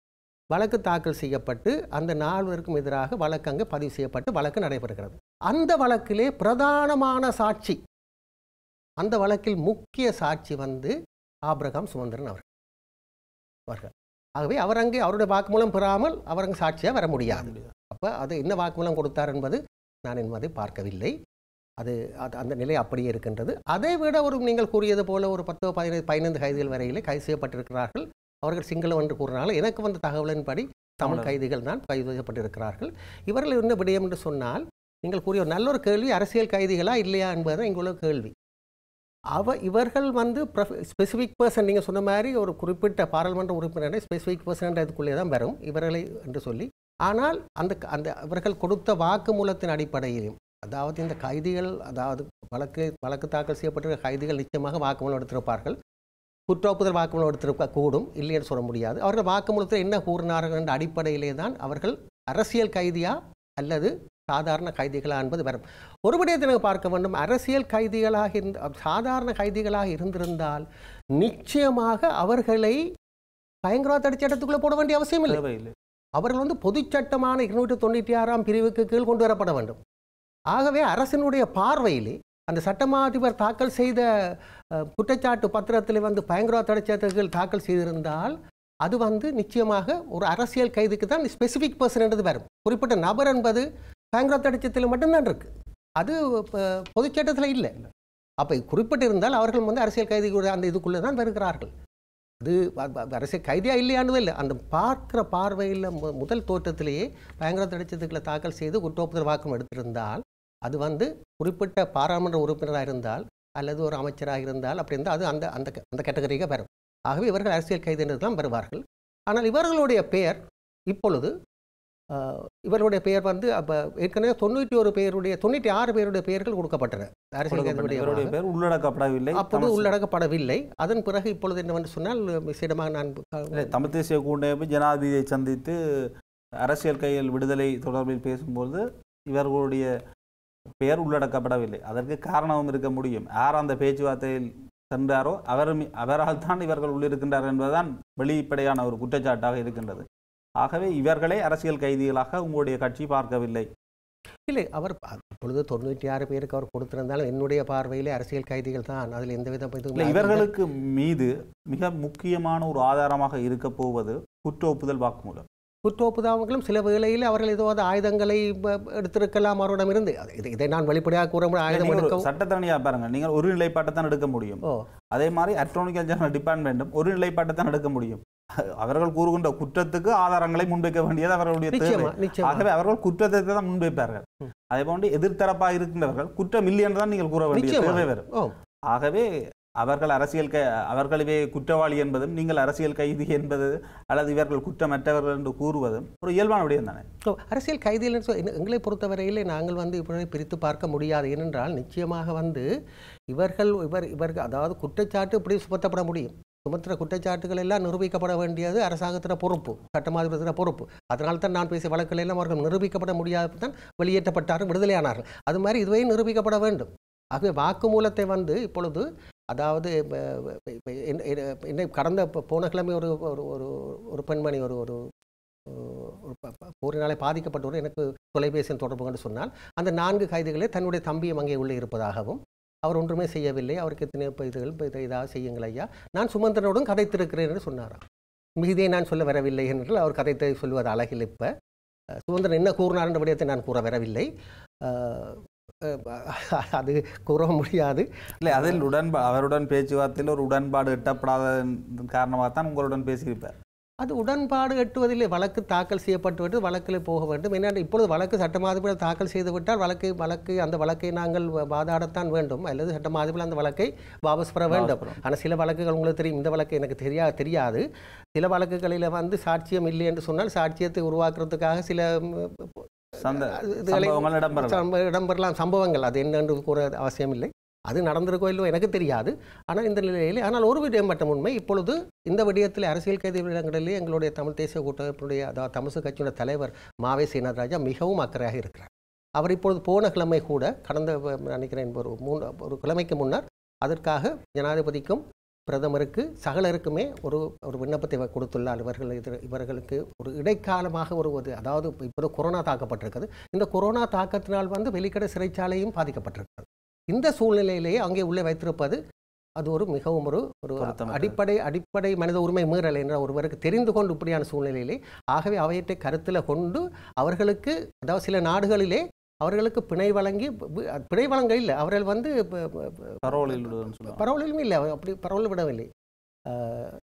வழக்கு தாக்கல் செய்யப்பட்டு அந்த நால்வருக்கும் எதிராக வழக்கு அங்கே பதிவு செய்யப்பட்டு வழக்கு நடைபெறுகிறது அந்த வழக்கிலே பிரதானமான சாட்சி அந்த வழக்கில் முக்கிய சாட்சி வந்து ஆப்ரகாம் சுமந்திரன் அவர்கள் அவர்கள் ஆகவே அவர் அங்கே அவருடைய வாக்குமூலம் பெறாமல் அவர் அங்கே சாட்சியாக வர முடியாது அப்போ அது என்ன வாக்குமூலம் கொடுத்தார் என்பது நான் என்பதை பார்க்கவில்லை அது அது அந்த நிலை அப்படியே இருக்கின்றது அதை விட ஒரு நீங்கள் கூறியது போல ஒரு பத்தோ பதினைந்து பதினைந்து கைதிகள் வரையிலே கைது செய்யப்பட்டிருக்கிறார்கள் அவர்கள் சிங்களம் என்று கூறினாலும் எனக்கு வந்த தகவலின்படி தமிழ் கைதிகள் தான் கைது செய்யப்பட்டிருக்கிறார்கள் இவர்கள் என்ன விடயம் என்று சொன்னால் நீங்கள் கூறிய நல்ல ஒரு கேள்வி அரசியல் கைதிகளா இல்லையா என்பது இங்குள்ள கேள்வி அவ இவர்கள் வந்து ஸ்பெசிஃபிக் பர்சன் நீங்கள் சொன்ன மாதிரி ஒரு குறிப்பிட்ட பாராளுமன்ற உறுப்பினரை ஸ்பெசிஃபிக் பர்சன்ன்ற இதுக்குள்ளே தான் வரும் இவர்களை என்று சொல்லி ஆனால் அந்த அந்த இவர்கள் கொடுத்த வாக்குமூலத்தின் அடிப்படையிலும் அதாவது இந்த கைதிகள் அதாவது வழக்கு வழக்கு தாக்கல் செய்யப்பட்டிருக்க கைதிகள் நிச்சயமாக வாக்குமூலம் எடுத்திருப்பார்கள் குற்றோப்புதல் வாக்குமூலம் எடுத்திருக்க கூடும் இல்லைன்னு சொல்ல முடியாது அவர்கள் வாக்குமூலத்தில் என்ன கூறினார்கள் என்ற அடிப்படையிலே தான் அவர்கள் அரசியல் கைதியா அல்லது சாதாரண கைதிகளாக என்பது வரும் ஒருபடியே தினம் பார்க்க வேண்டும் அரசியல் கைதிகளாக இருந்த சாதாரண கைதிகளாக இருந்திருந்தால் நிச்சயமாக அவர்களை பயங்கரவாத தடை இடத்துக்குள்ளே போட வேண்டிய அவசியம் இல்லை அவர்கள் வந்து பொது சட்டமான இருநூற்றி தொண்ணூற்றி ஆறாம் பிரிவுக்கு கீழ் கொண்டு வரப்பட வேண்டும் ஆகவே அரசினுடைய பார்வையிலே அந்த சட்டமா அதிபர் தாக்கல் செய்த குற்றச்சாட்டு பத்திரத்தில் வந்து பயங்கரவாத தடை சட்டங்கள் தாக்கல் செய்திருந்தால் அது வந்து நிச்சயமாக ஒரு அரசியல் கைதுக்கு தான் ஸ்பெசிஃபிக் பர்சன் என்றது வரும் குறிப்பிட்ட நபர் என்பது சாங்கிரத் அடிச்சத்தில் மட்டும்தான் இருக்குது அது பொதுச்சட்டத்தில் இல்லை அப்போ குறிப்பிட்டிருந்தால் அவர்கள் வந்து அரசியல் கைதிகளுடைய அந்த இதுக்குள்ளே தான் வருகிறார்கள் அது அரசியல் கைதியாக இல்லையானது இல்லை அந்த பார்க்குற பார்வையில் முதல் தோற்றத்திலேயே பயங்கர தடிச்சத்துக்களை தாக்கல் செய்து குற்றோப்புதல் வாக்கம் எடுத்திருந்தால் அது வந்து குறிப்பிட்ட பாராளுமன்ற உறுப்பினராக இருந்தால் அல்லது ஒரு அமைச்சராக இருந்தால் அப்படி இருந்தால் அது அந்த அந்த அந்த கேட்டகரியாக வரும் ஆகவே இவர்கள் அரசியல் தான் வருவார்கள் ஆனால் இவர்களுடைய பெயர் இப்பொழுது இவர்களுடைய பெயர் வந்து அப்போ ஏற்கனவே தொண்ணூற்றி ஒரு பேருடைய தொண்ணூற்றி ஆறு பேருடைய பெயர்கள் கொடுக்கப்பட்டன அரசியல் பேர் உள்ளடக்கப்படவில்லை அப்போது உள்ளடக்கப்படவில்லை அதன் பிறகு இப்பொழுது என்னவென்று சொன்னால் விசேடமாக நான் தமிழ் தேசிய கூட்டமைப்பு ஜனாதிபதியை சந்தித்து அரசியல் கையில் விடுதலை தொடர்பில் பேசும்போது இவர்களுடைய பெயர் உள்ளடக்கப்படவில்லை அதற்கு காரணமும் இருக்க முடியும் யார் அந்த பேச்சுவார்த்தையில் சென்றாரோ அவர் அவரால் தான் இவர்கள் உள்ளிருக்கின்றார் என்பதுதான் வெளிப்படையான ஒரு குற்றச்சாட்டாக இருக்கின்றது ஆகவே இவர்களே அரசியல் கைதிகளாக உங்களுடைய கட்சி பார்க்கவில்லை இல்லை அவர் அப்பொழுது தொண்ணூற்றி ஆறு பேருக்கு அவர் கொடுத்திருந்தாலும் என்னுடைய பார்வையிலே அரசியல் கைதிகள் தான் அதில் எந்த வித இவர்களுக்கு மீது மிக முக்கியமான ஒரு ஆதாரமாக இருக்க போவது குற்ற ஒப்புதல் வாக்குமூலம் குற்றோப்புதாமங்களும் சில வேளையில் அவர்கள் ஏதாவது ஆயுதங்களை எடுத்திருக்கலாம் இருந்து இதை நான் வெளிப்படையாக கூற முடியும் ஆயுதம் எடுக்க நீங்கள் ஒரு நிலைப்பாட்டை தான் எடுக்க முடியும் அதே மாதிரி அட்ரோனிக்கல் ஜெனரல் டிபார்ட்மெண்ட்டும் ஒரு நிலைப்பாட்டை தான் எடுக்க முடியும் அவர்கள் கூறுகின்ற குற்றத்துக்கு ஆதாரங்களை முன்வைக்க வேண்டியது அவர்களுடைய தேவை ஆகவே அவர்கள் குற்றத்தை தான் முன்வைப்பார்கள் அதே போன்று எதிர்த்தரப்பாக இருக்கின்றவர்கள் குற்றம் இல்லை என்று தான் நீங்கள் கூற வேண்டிய தேவை வரும் ஆகவே அவர்கள் அரசியல் க அவர்களே குற்றவாளி என்பதும் நீங்கள் அரசியல் கைதி என்பது அல்லது இவர்கள் குற்றமற்றவர்கள் என்று கூறுவதும் ஒரு இயல்பான விடயம் தானே அரசியல் கைதியில் எங்களை பொறுத்தவரையிலே நாங்கள் வந்து இப்படி பிரித்து பார்க்க முடியாது ஏனென்றால் நிச்சயமாக வந்து இவர்கள் இவர் இவர்கள் அதாவது குற்றச்சாட்டு இப்படி சுமத்தப்பட முடியும் சுமத்துற குற்றச்சாட்டுகள் எல்லாம் நிரூபிக்கப்பட வேண்டியது அரசாங்கத்தின பொறுப்பு சட்டமாதிபத்தின பொறுப்பு அதனால தான் நான் பேசிய வழக்குகள் எல்லாம் அவர்கள் நிரூபிக்கப்பட முடியாது தான் வெளியேற்றப்பட்டார்கள் விடுதலையானார்கள் அது மாதிரி இதுவே நிரூபிக்கப்பட வேண்டும் ஆகவே வாக்குமூலத்தை வந்து இப்பொழுது அதாவது என்னை கடந்த போன கிழமை ஒரு ஒரு ஒரு பெண்மணி ஒரு ஒரு போரினாலே பாதிக்கப்பட்டவர் எனக்கு தொலைபேசியின் தொடர்பு என்று சொன்னால் அந்த நான்கு கைதிகளே தன்னுடைய தம்பியும் அங்கே உள்ளே இருப்பதாகவும் அவர் ஒன்றுமே செய்யவில்லை அவருக்கு எத்தனையோ இதுகள் இதாக செய்யுங்கள் ஐயா நான் சுமந்திரனோடும் கதைத்திருக்கிறேன் என்று சொன்னாராம் மிகுதியை நான் சொல்ல வரவில்லை என்று அவர் கதைத்தை சொல்வது அழகில் இப்போ சுமந்திரன் என்ன கூறினார் என்ற விடயத்தை நான் கூற வரவில்லை அது கூற முடியாது இல்லை அதில் உடன்பா அவருடன் பேச்சுவார்த்தையில் ஒரு உடன்பாடு எட்டப்படாத காரணமாக தான் உங்களுடன் பேசியிருப்பார் அது உடன்பாடு எட்டுவதில் வழக்கு தாக்கல் செய்யப்பட்டு விட்டு வழக்கில் போக வேண்டும் ஏன்னா இப்பொழுது வழக்கு சட்ட மாதிரி தாக்கல் செய்துவிட்டால் வழக்கு வழக்கு அந்த வழக்கை நாங்கள் வாதாடத்தான் வேண்டும் அல்லது சட்ட மாதிரி அந்த வழக்கை வாபஸ் பெற வேண்டும் ஆனால் சில வழக்குகள் உங்களுக்கு தெரியும் இந்த வழக்கு எனக்கு தெரியா தெரியாது சில வழக்குகளில் வந்து சாட்சியம் இல்லை என்று சொன்னால் சாட்சியத்தை உருவாக்குறதுக்காக சில இடம்பெறலாம் சம்பவங்கள் அது என்னென்று கூற அவசியம் இல்லை அது நடந்திருக்கோ இல்லையோ எனக்கு தெரியாது ஆனால் இந்த நிலையிலே ஆனால் ஒரு விடயம் மட்டும் உண்மை இப்பொழுது இந்த விடயத்தில் அரசியல் இடங்களிலே எங்களுடைய தமிழ் தேசிய கூட்டமைப்பினுடைய அதாவது தமிழ் கட்சியினுடைய தலைவர் மாவே சீனராஜா மிகவும் அக்கறையாக இருக்கிறார் அவர் இப்பொழுது போன கிழமை கூட கடந்த நினைக்கிறேன் ஒரு மூணு ஒரு கிழமைக்கு முன்னர் அதற்காக ஜனாதிபதிக்கும் பிரதமருக்கு சகலருக்குமே ஒரு ஒரு விண்ணப்பத்தை கொடுத்துள்ளார் இவர்கள் இது இவர்களுக்கு ஒரு இடைக்காலமாக ஒரு அதாவது இப்போ கொரோனா தாக்கப்பட்டிருக்குது இந்த கொரோனா தாக்கத்தினால் வந்து வெளிக்கடை சிறைச்சாலையும் பாதிக்கப்பட்டிருக்கிறது இந்த சூழ்நிலையிலேயே அங்கே உள்ளே வைத்திருப்பது அது ஒரு மிகவும் ஒரு ஒரு அடிப்படை அடிப்படை மனித உரிமை மீறல் என்ற ஒருவருக்கு தெரிந்து கொண்டு இப்படியான சூழ்நிலையிலே ஆகவே அவையத்தை கருத்தில் கொண்டு அவர்களுக்கு அதாவது சில நாடுகளிலே அவர்களுக்கு பிணை வழங்கி பிணை வழங்க இல்லை அவர்கள் வந்து பரவலிலும் இல்லை அப்படி பரவல் விடவில்லை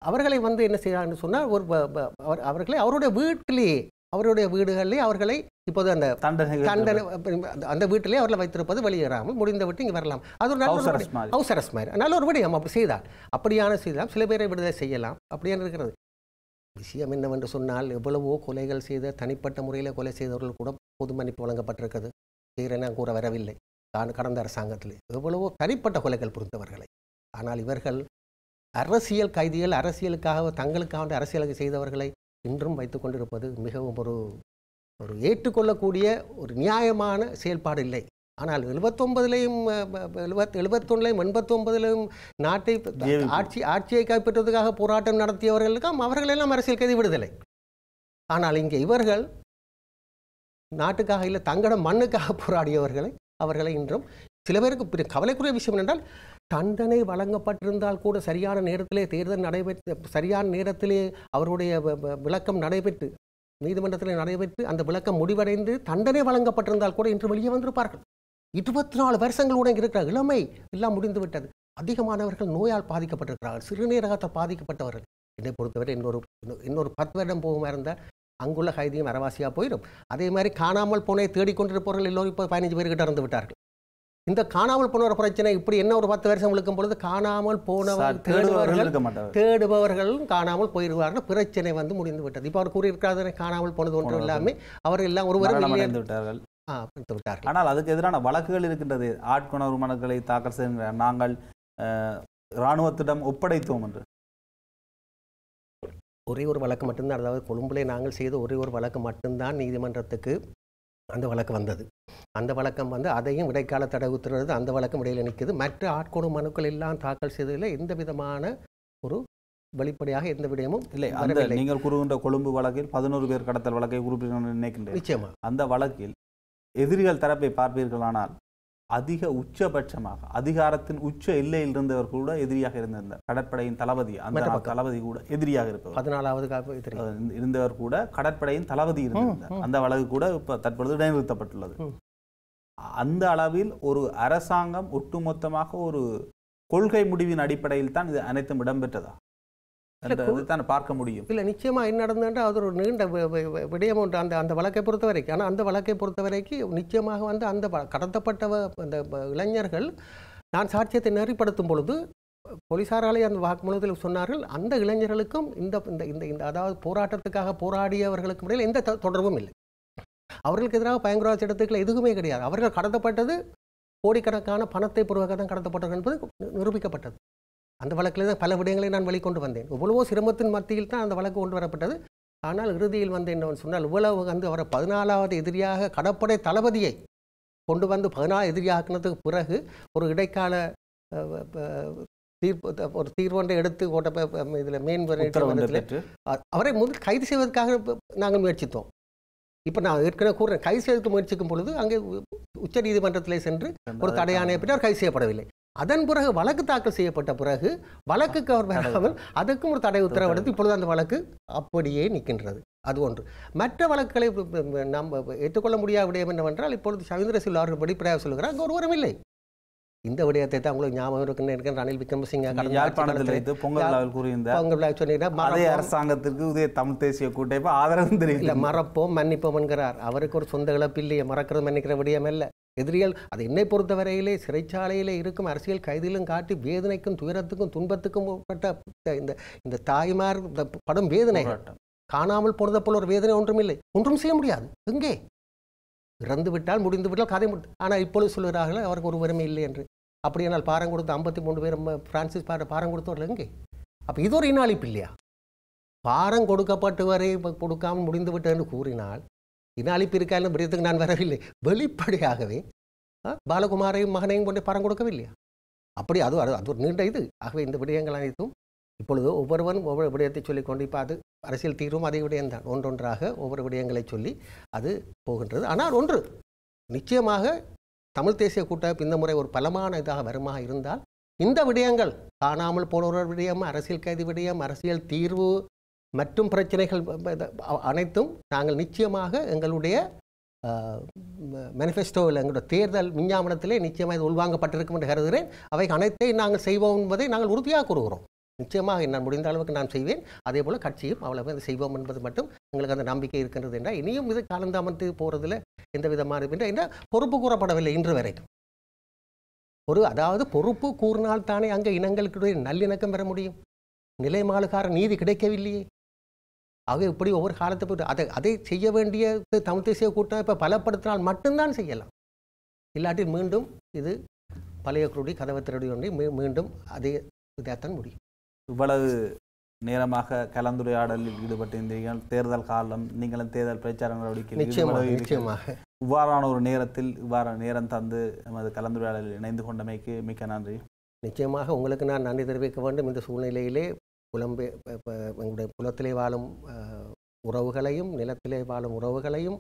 அவர்களை வந்து என்ன செய்யறாங்கன்னு சொன்னால் ஒரு அவர்களை அவருடைய வீட்டிலேயே அவருடைய வீடுகளிலே அவர்களை இப்போது அந்த தண்டனை அந்த வீட்டிலே அவர்களை வைத்திருப்பது வெளியேறாமல் முடிந்த விட்டு இங்கே வரலாம் அது ஒரு நல்ல அவசரஸ் மாதிரி நல்ல ஒரு விடயம் அப்படி செய்தால் அப்படியான செய்தால் சில பேரை விடுதலை செய்யலாம் அப்படியான இருக்கிறது விஷயம் என்னவென்று சொன்னால் எவ்வளவோ கொலைகள் செய்த தனிப்பட்ட முறையில் கொலை செய்தவர்கள் கூட பொது மன்னிப்பு வழங்கப்பட்டிருக்கிறது செய்கிறேன்னா கூற வரவில்லை தான் கடந்த அரசாங்கத்தில் எவ்வளவோ தனிப்பட்ட கொலைகள் புரிந்தவர்களை ஆனால் இவர்கள் அரசியல் கைதிகள் அரசியலுக்காக தங்களுக்காக அரசியலுக்கு செய்தவர்களை இன்றும் வைத்து கொண்டிருப்பது மிகவும் ஒரு ஒரு ஏற்றுக்கொள்ளக்கூடிய ஒரு நியாயமான செயல்பாடு இல்லை ஆனால் எழுபத்தொன்பதுலையும் எழுபத் எழுபத்தொன்னுலையும் எண்பத்தொன்பதுலையும் நாட்டை ஆட்சி ஆட்சியை கைப்பற்றுவதற்காக போராட்டம் நடத்தியவர்களுக்கும் அவர்களெல்லாம் அரசியல் கைது விடுதலை ஆனால் இங்கே இவர்கள் நாட்டுக்காக இல்லை தங்கட மண்ணுக்காக போராடியவர்களை அவர்களை இன்றும் சில பேருக்கு கவலைக்குரிய விஷயம் என்னென்றால் தண்டனை வழங்கப்பட்டிருந்தால் கூட சரியான நேரத்திலே தேர்தல் நடைபெற்று சரியான நேரத்திலே அவருடைய விளக்கம் நடைபெற்று நீதிமன்றத்தில் நடைபெற்று அந்த விளக்கம் முடிவடைந்து தண்டனை வழங்கப்பட்டிருந்தால் கூட இன்று வெளியே வந்திருப்பார்கள் இருபத்தி நாலு வருஷங்களுடன் இருக்கிற இளமை எல்லாம் முடிந்துவிட்டது அதிகமானவர்கள் நோயால் பாதிக்கப்பட்டிருக்கிறார்கள் சிறுநீரகத்தால் பாதிக்கப்பட்டவர்கள் என்னை பொறுத்தவரை இன்னொரு இன்னொரு பத்து வருடம் போகும் இருந்தால் அங்குள்ள கைதியும் அரவாசியாக போயிடும் அதே மாதிரி காணாமல் போனே தேடிக்கொண்டிருப்பவர்கள் எல்லோரும் இப்போ பதினஞ்சு பேர்கிட்ட இறந்து விட்டார்கள் இந்த காணாமல் போனவர் பிரச்சனை இப்படி என்ன ஒரு பத்து வருஷம் இழுக்கும் பொழுது காணாமல் போனவர் தேடுபவர்கள் தேடுபவர்களும் காணாமல் போயிடுவார்கள் பிரச்சனை வந்து முடிந்து விட்டது இப்போ அவர் கூறியிருக்கிறார் காணாமல் போனது ஒன்று எல்லாமே அவர் எல்லாம் ஒருவர் ஆனால் அதுக்கு எதிரான வழக்குகள் இருக்கின்றது ஆட்கொணர்வு மனுக்களை தாக்கல் செய்கிற நாங்கள் இராணுவத்திடம் ஒப்படைத்தோம் என்று ஒரே ஒரு வழக்கு மட்டும்தான் அதாவது கொழும்புலே நாங்கள் செய்த ஒரே ஒரு வழக்கு மட்டும்தான் நீதிமன்றத்துக்கு அந்த வழக்கு வந்தது அந்த வழக்கம் வந்து அதையும் இடைக்கால தடை உத்தரவு அந்த வழக்கம் இடையில் நிற்கிது மற்ற ஆட்கொடு மனுக்கள் எல்லாம் தாக்கல் செய்ததில் எந்த விதமான ஒரு வெளிப்படையாக எந்த விடயமும் இல்லை அந்த நீங்கள் கூறுகின்ற கொழும்பு வழக்கில் பதினோரு பேர் கடத்தல் வழக்கை உறுப்பினர் நினைக்கின்றேன் நிச்சயமா அந்த வழக்கில் எதிரிகள் தரப்பை பார்ப்பீர்களானால் அதிக உச்சபட்சமாக அதிகாரத்தின் உச்ச எல்லையில் இருந்தவர் கூட எதிரியாக இருந்திருந்தார் கடற்படையின் தளபதி அந்த தளபதி கூட எதிரியாக இருப்பவர் பதினாலாவது இருந்தவர் கூட கடற்படையின் தளபதி இருந்திருந்தார் அந்த வழக்கு கூட இப்ப தற்பொழுது இடைநிறுத்தப்பட்டுள்ளது அந்த அளவில் ஒரு அரசாங்கம் ஒட்டுமொத்தமாக ஒரு கொள்கை முடிவின் அடிப்படையில் தான் இது அனைத்தும் இடம்பெற்றதா அதுதான் பார்க்க முடியும் இல்லை நிச்சயமாக என்ன நடந்ததுன்ற அது ஒரு நீண்ட விடயம் ஒன்று அந்த அந்த வழக்கை பொறுத்த வரைக்கும் ஆனால் அந்த வழக்கை பொறுத்த வரைக்கும் நிச்சயமாக வந்து அந்த கடத்தப்பட்ட அந்த இளைஞர்கள் நான் சாட்சியத்தை நெறிப்படுத்தும் பொழுது போலீசாராலே அந்த வாக்குமூலத்தில் சொன்னார்கள் அந்த இளைஞர்களுக்கும் இந்த இந்த இந்த அதாவது போராட்டத்துக்காக போராடியவர்களுக்கும் இடையில் எந்த தொடர்பும் இல்லை அவர்களுக்கு எதிராக பயங்கரவாத சட்டத்துக்கள் எதுவுமே கிடையாது அவர்கள் கடத்தப்பட்டது கோடிக்கணக்கான பணத்தை பொருவாக தான் கடத்தப்பட்டது என்பது நிரூபிக்கப்பட்டது அந்த வழக்கில் தான் பல விடயங்களை நான் வெளிக்கொண்டு வந்தேன் இவ்வளவோ சிரமத்தின் மத்தியில் தான் அந்த வழக்கு கொண்டு வரப்பட்டது ஆனால் இறுதியில் வந்து என்ன சொன்னால் இவ்வளவு வந்து அவரை பதினாலாவது எதிரியாக கடற்படை தளபதியை கொண்டு வந்து பதினாலு எதிரியாக்குனதுக்கு பிறகு ஒரு இடைக்கால தீர்ப்பு ஒரு தீர்வொன்றை எடுத்து ஓட்ட இதில் மேன் அவரை முதல் கைது செய்வதற்காக நாங்கள் முயற்சித்தோம் இப்போ நான் ஏற்கனவே கூறுறேன் கைது செய்வதற்கு முயற்சிக்கும் பொழுது அங்கே உச்ச நீதிமன்றத்தில் சென்று ஒரு தடையான பின்னர் கைது செய்யப்படவில்லை அதன் பிறகு வழக்கு தாக்கல் செய்யப்பட்ட பிறகு வழக்குக்கு அவர் வராமல் அதுக்கும் ஒரு தடை எடுத்து இப்பொழுது அந்த வழக்கு அப்படியே நிற்கின்றது அது ஒன்று மற்ற வழக்குகளை நாம் ஏற்றுக்கொள்ள முடியாத விடயம் என்னவென்றால் இப்பொழுது சவீந்திர சிவில் அவர்கள் படிப்படியாக சொல்கிறார் ஒருவரும் இல்லை இந்த விடயத்தை தான் உங்களுக்கு ஞாபகம் இருக்குன்னு ரணில் விக்ரமசிங்க பொங்கல் சொன்னீங்கன்னா அரசாங்கத்திற்கு உதய தமிழ் தேசிய கூட்டமைப்பு ஆதரவு தெரியல மறப்போம் மன்னிப்போம் என்கிறார் அவருக்கு ஒரு சொந்த இழப்பு இல்லையே மறக்கிறது மன்னிக்கிற விடயம் இல்லை எதிரிகள் அது என்னை பொறுத்தவரையிலே சிறைச்சாலையிலே இருக்கும் அரசியல் கைதிலும் காட்டி வேதனைக்கும் துயரத்துக்கும் துன்பத்துக்கும் பட்ட இந்த இந்த தாய்மார் இந்த படும் வேதனை காணாமல் போனது போல ஒரு வேதனை ஒன்றும் இல்லை ஒன்றும் செய்ய முடியாது எங்கே இறந்து விட்டால் முடிந்து விட்டால் கதை முடி ஆனால் இப்பொழுது சொல்கிறார்கள் அவருக்கு ஒரு வறுமை இல்லை என்று அப்படியானால் பாரம் கொடுத்த ஐம்பத்தி மூணு பேர் பிரான்சிஸ் பாரு பாரம் கொடுத்தவர்கள் எங்கே அப்போ இது ஒரு இனாளிப்பு இல்லையா பாரம் கொடுக்கப்பட்டு வரை கொடுக்காமல் முடிந்து விட்டது என்று கூறினால் இவன் அழிப்பு இருக்கா இல்லை நான் வரவில்லை வெளிப்படையாகவே பாலகுமாரையும் மகனையும் கொண்டு பணம் கொடுக்கவில்லையா அப்படி அது அது அது ஒரு நீண்ட இது ஆகவே இந்த விடயங்கள் அனைத்தும் இப்பொழுது ஒவ்வொருவன் ஒவ்வொரு விடயத்தை சொல்லி கொண்டு இப்போ அது அரசியல் தீர்வும் அதே விடயம்தான் ஒன்றொன்றாக ஒவ்வொரு விடயங்களை சொல்லி அது போகின்றது ஆனால் ஒன்று நிச்சயமாக தமிழ் தேசிய கூட்டமைப்பு இந்த முறை ஒரு பலமான இதாக வருமா இருந்தால் இந்த விடயங்கள் காணாமல் போனவர் விடயம் அரசியல் கைது விடயம் அரசியல் தீர்வு மற்றும் பிரச்சனைகள் அனைத்தும் நாங்கள் நிச்சயமாக எங்களுடைய மேனிஃபெஸ்டோவில் எங்களுடைய தேர்தல் விஞ்ஞாபனத்திலே நிச்சயமாக இது உள்வாங்கப்பட்டிருக்கும் என்று கருதுகிறேன் அவை அனைத்தையும் நாங்கள் செய்வோம் என்பதை நாங்கள் உறுதியாக கூறுகிறோம் நிச்சயமாக நான் முடிந்த அளவுக்கு நான் செய்வேன் அதே போல் கட்சியும் அவ்வளவு இதை செய்வோம் என்பது மட்டும் எங்களுக்கு அந்த நம்பிக்கை இருக்கின்றது என்றால் இனியும் இது கலந்தாமட்டு போகிறதுல எந்த விதமான என்ற பொறுப்பு கூறப்படவில்லை இன்று வரைக்கும் ஒரு அதாவது பொறுப்பு கூறினால் தானே அங்கே இனங்களுக்கு நல்லிணக்கம் பெற முடியும் நிலைமாளுக்கார நீதி கிடைக்கவில்லையே ஆக இப்படி ஒவ்வொரு காலத்தை போய் அதை அதை செய்ய வேண்டிய தமிழ் தேசிய கூட்டம் இப்போ பலப்படுத்தினால் மட்டும்தான் செய்யலாம் இல்லாட்டி மீண்டும் இது பழைய குருடி கதவை திருடி மீ மீண்டும் அதே இதாகத்தான் முடியும் இவ்வளவு நேரமாக கலந்துரையாடலில் ஈடுபட்டிருந்தீர்கள் தேர்தல் காலம் நீங்களும் தேர்தல் பிரச்சார நடவடிக்கை நிச்சயமாக இவ்வாறான ஒரு நேரத்தில் இவ்வாறான நேரம் தந்து நமது கலந்துரையாடலில் இணைந்து கொண்டமைக்கு மிக்க நன்றி நிச்சயமாக உங்களுக்கு நான் நன்றி தெரிவிக்க வேண்டும் இந்த சூழ்நிலையிலே புலம்பெ இப்போ எங்களுடைய புலத்திலே வாழும் உறவுகளையும் நிலத்திலே வாழும் உறவுகளையும்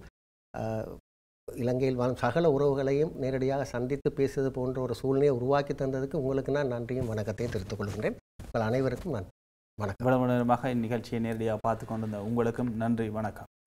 இலங்கையில் வாழும் சகல உறவுகளையும் நேரடியாக சந்தித்து பேசுவது போன்ற ஒரு சூழ்நிலையை உருவாக்கி தந்ததுக்கு உங்களுக்கு நான் நன்றியும் வணக்கத்தையும் தெரிவித்துக் கொள்கின்றேன் உங்கள் அனைவருக்கும் நான் வணக்கம் இவ்வளவு நேரமாக இந்நிகழ்ச்சியை நேரடியாக பார்த்து கொண்டிருந்த உங்களுக்கும் நன்றி வணக்கம்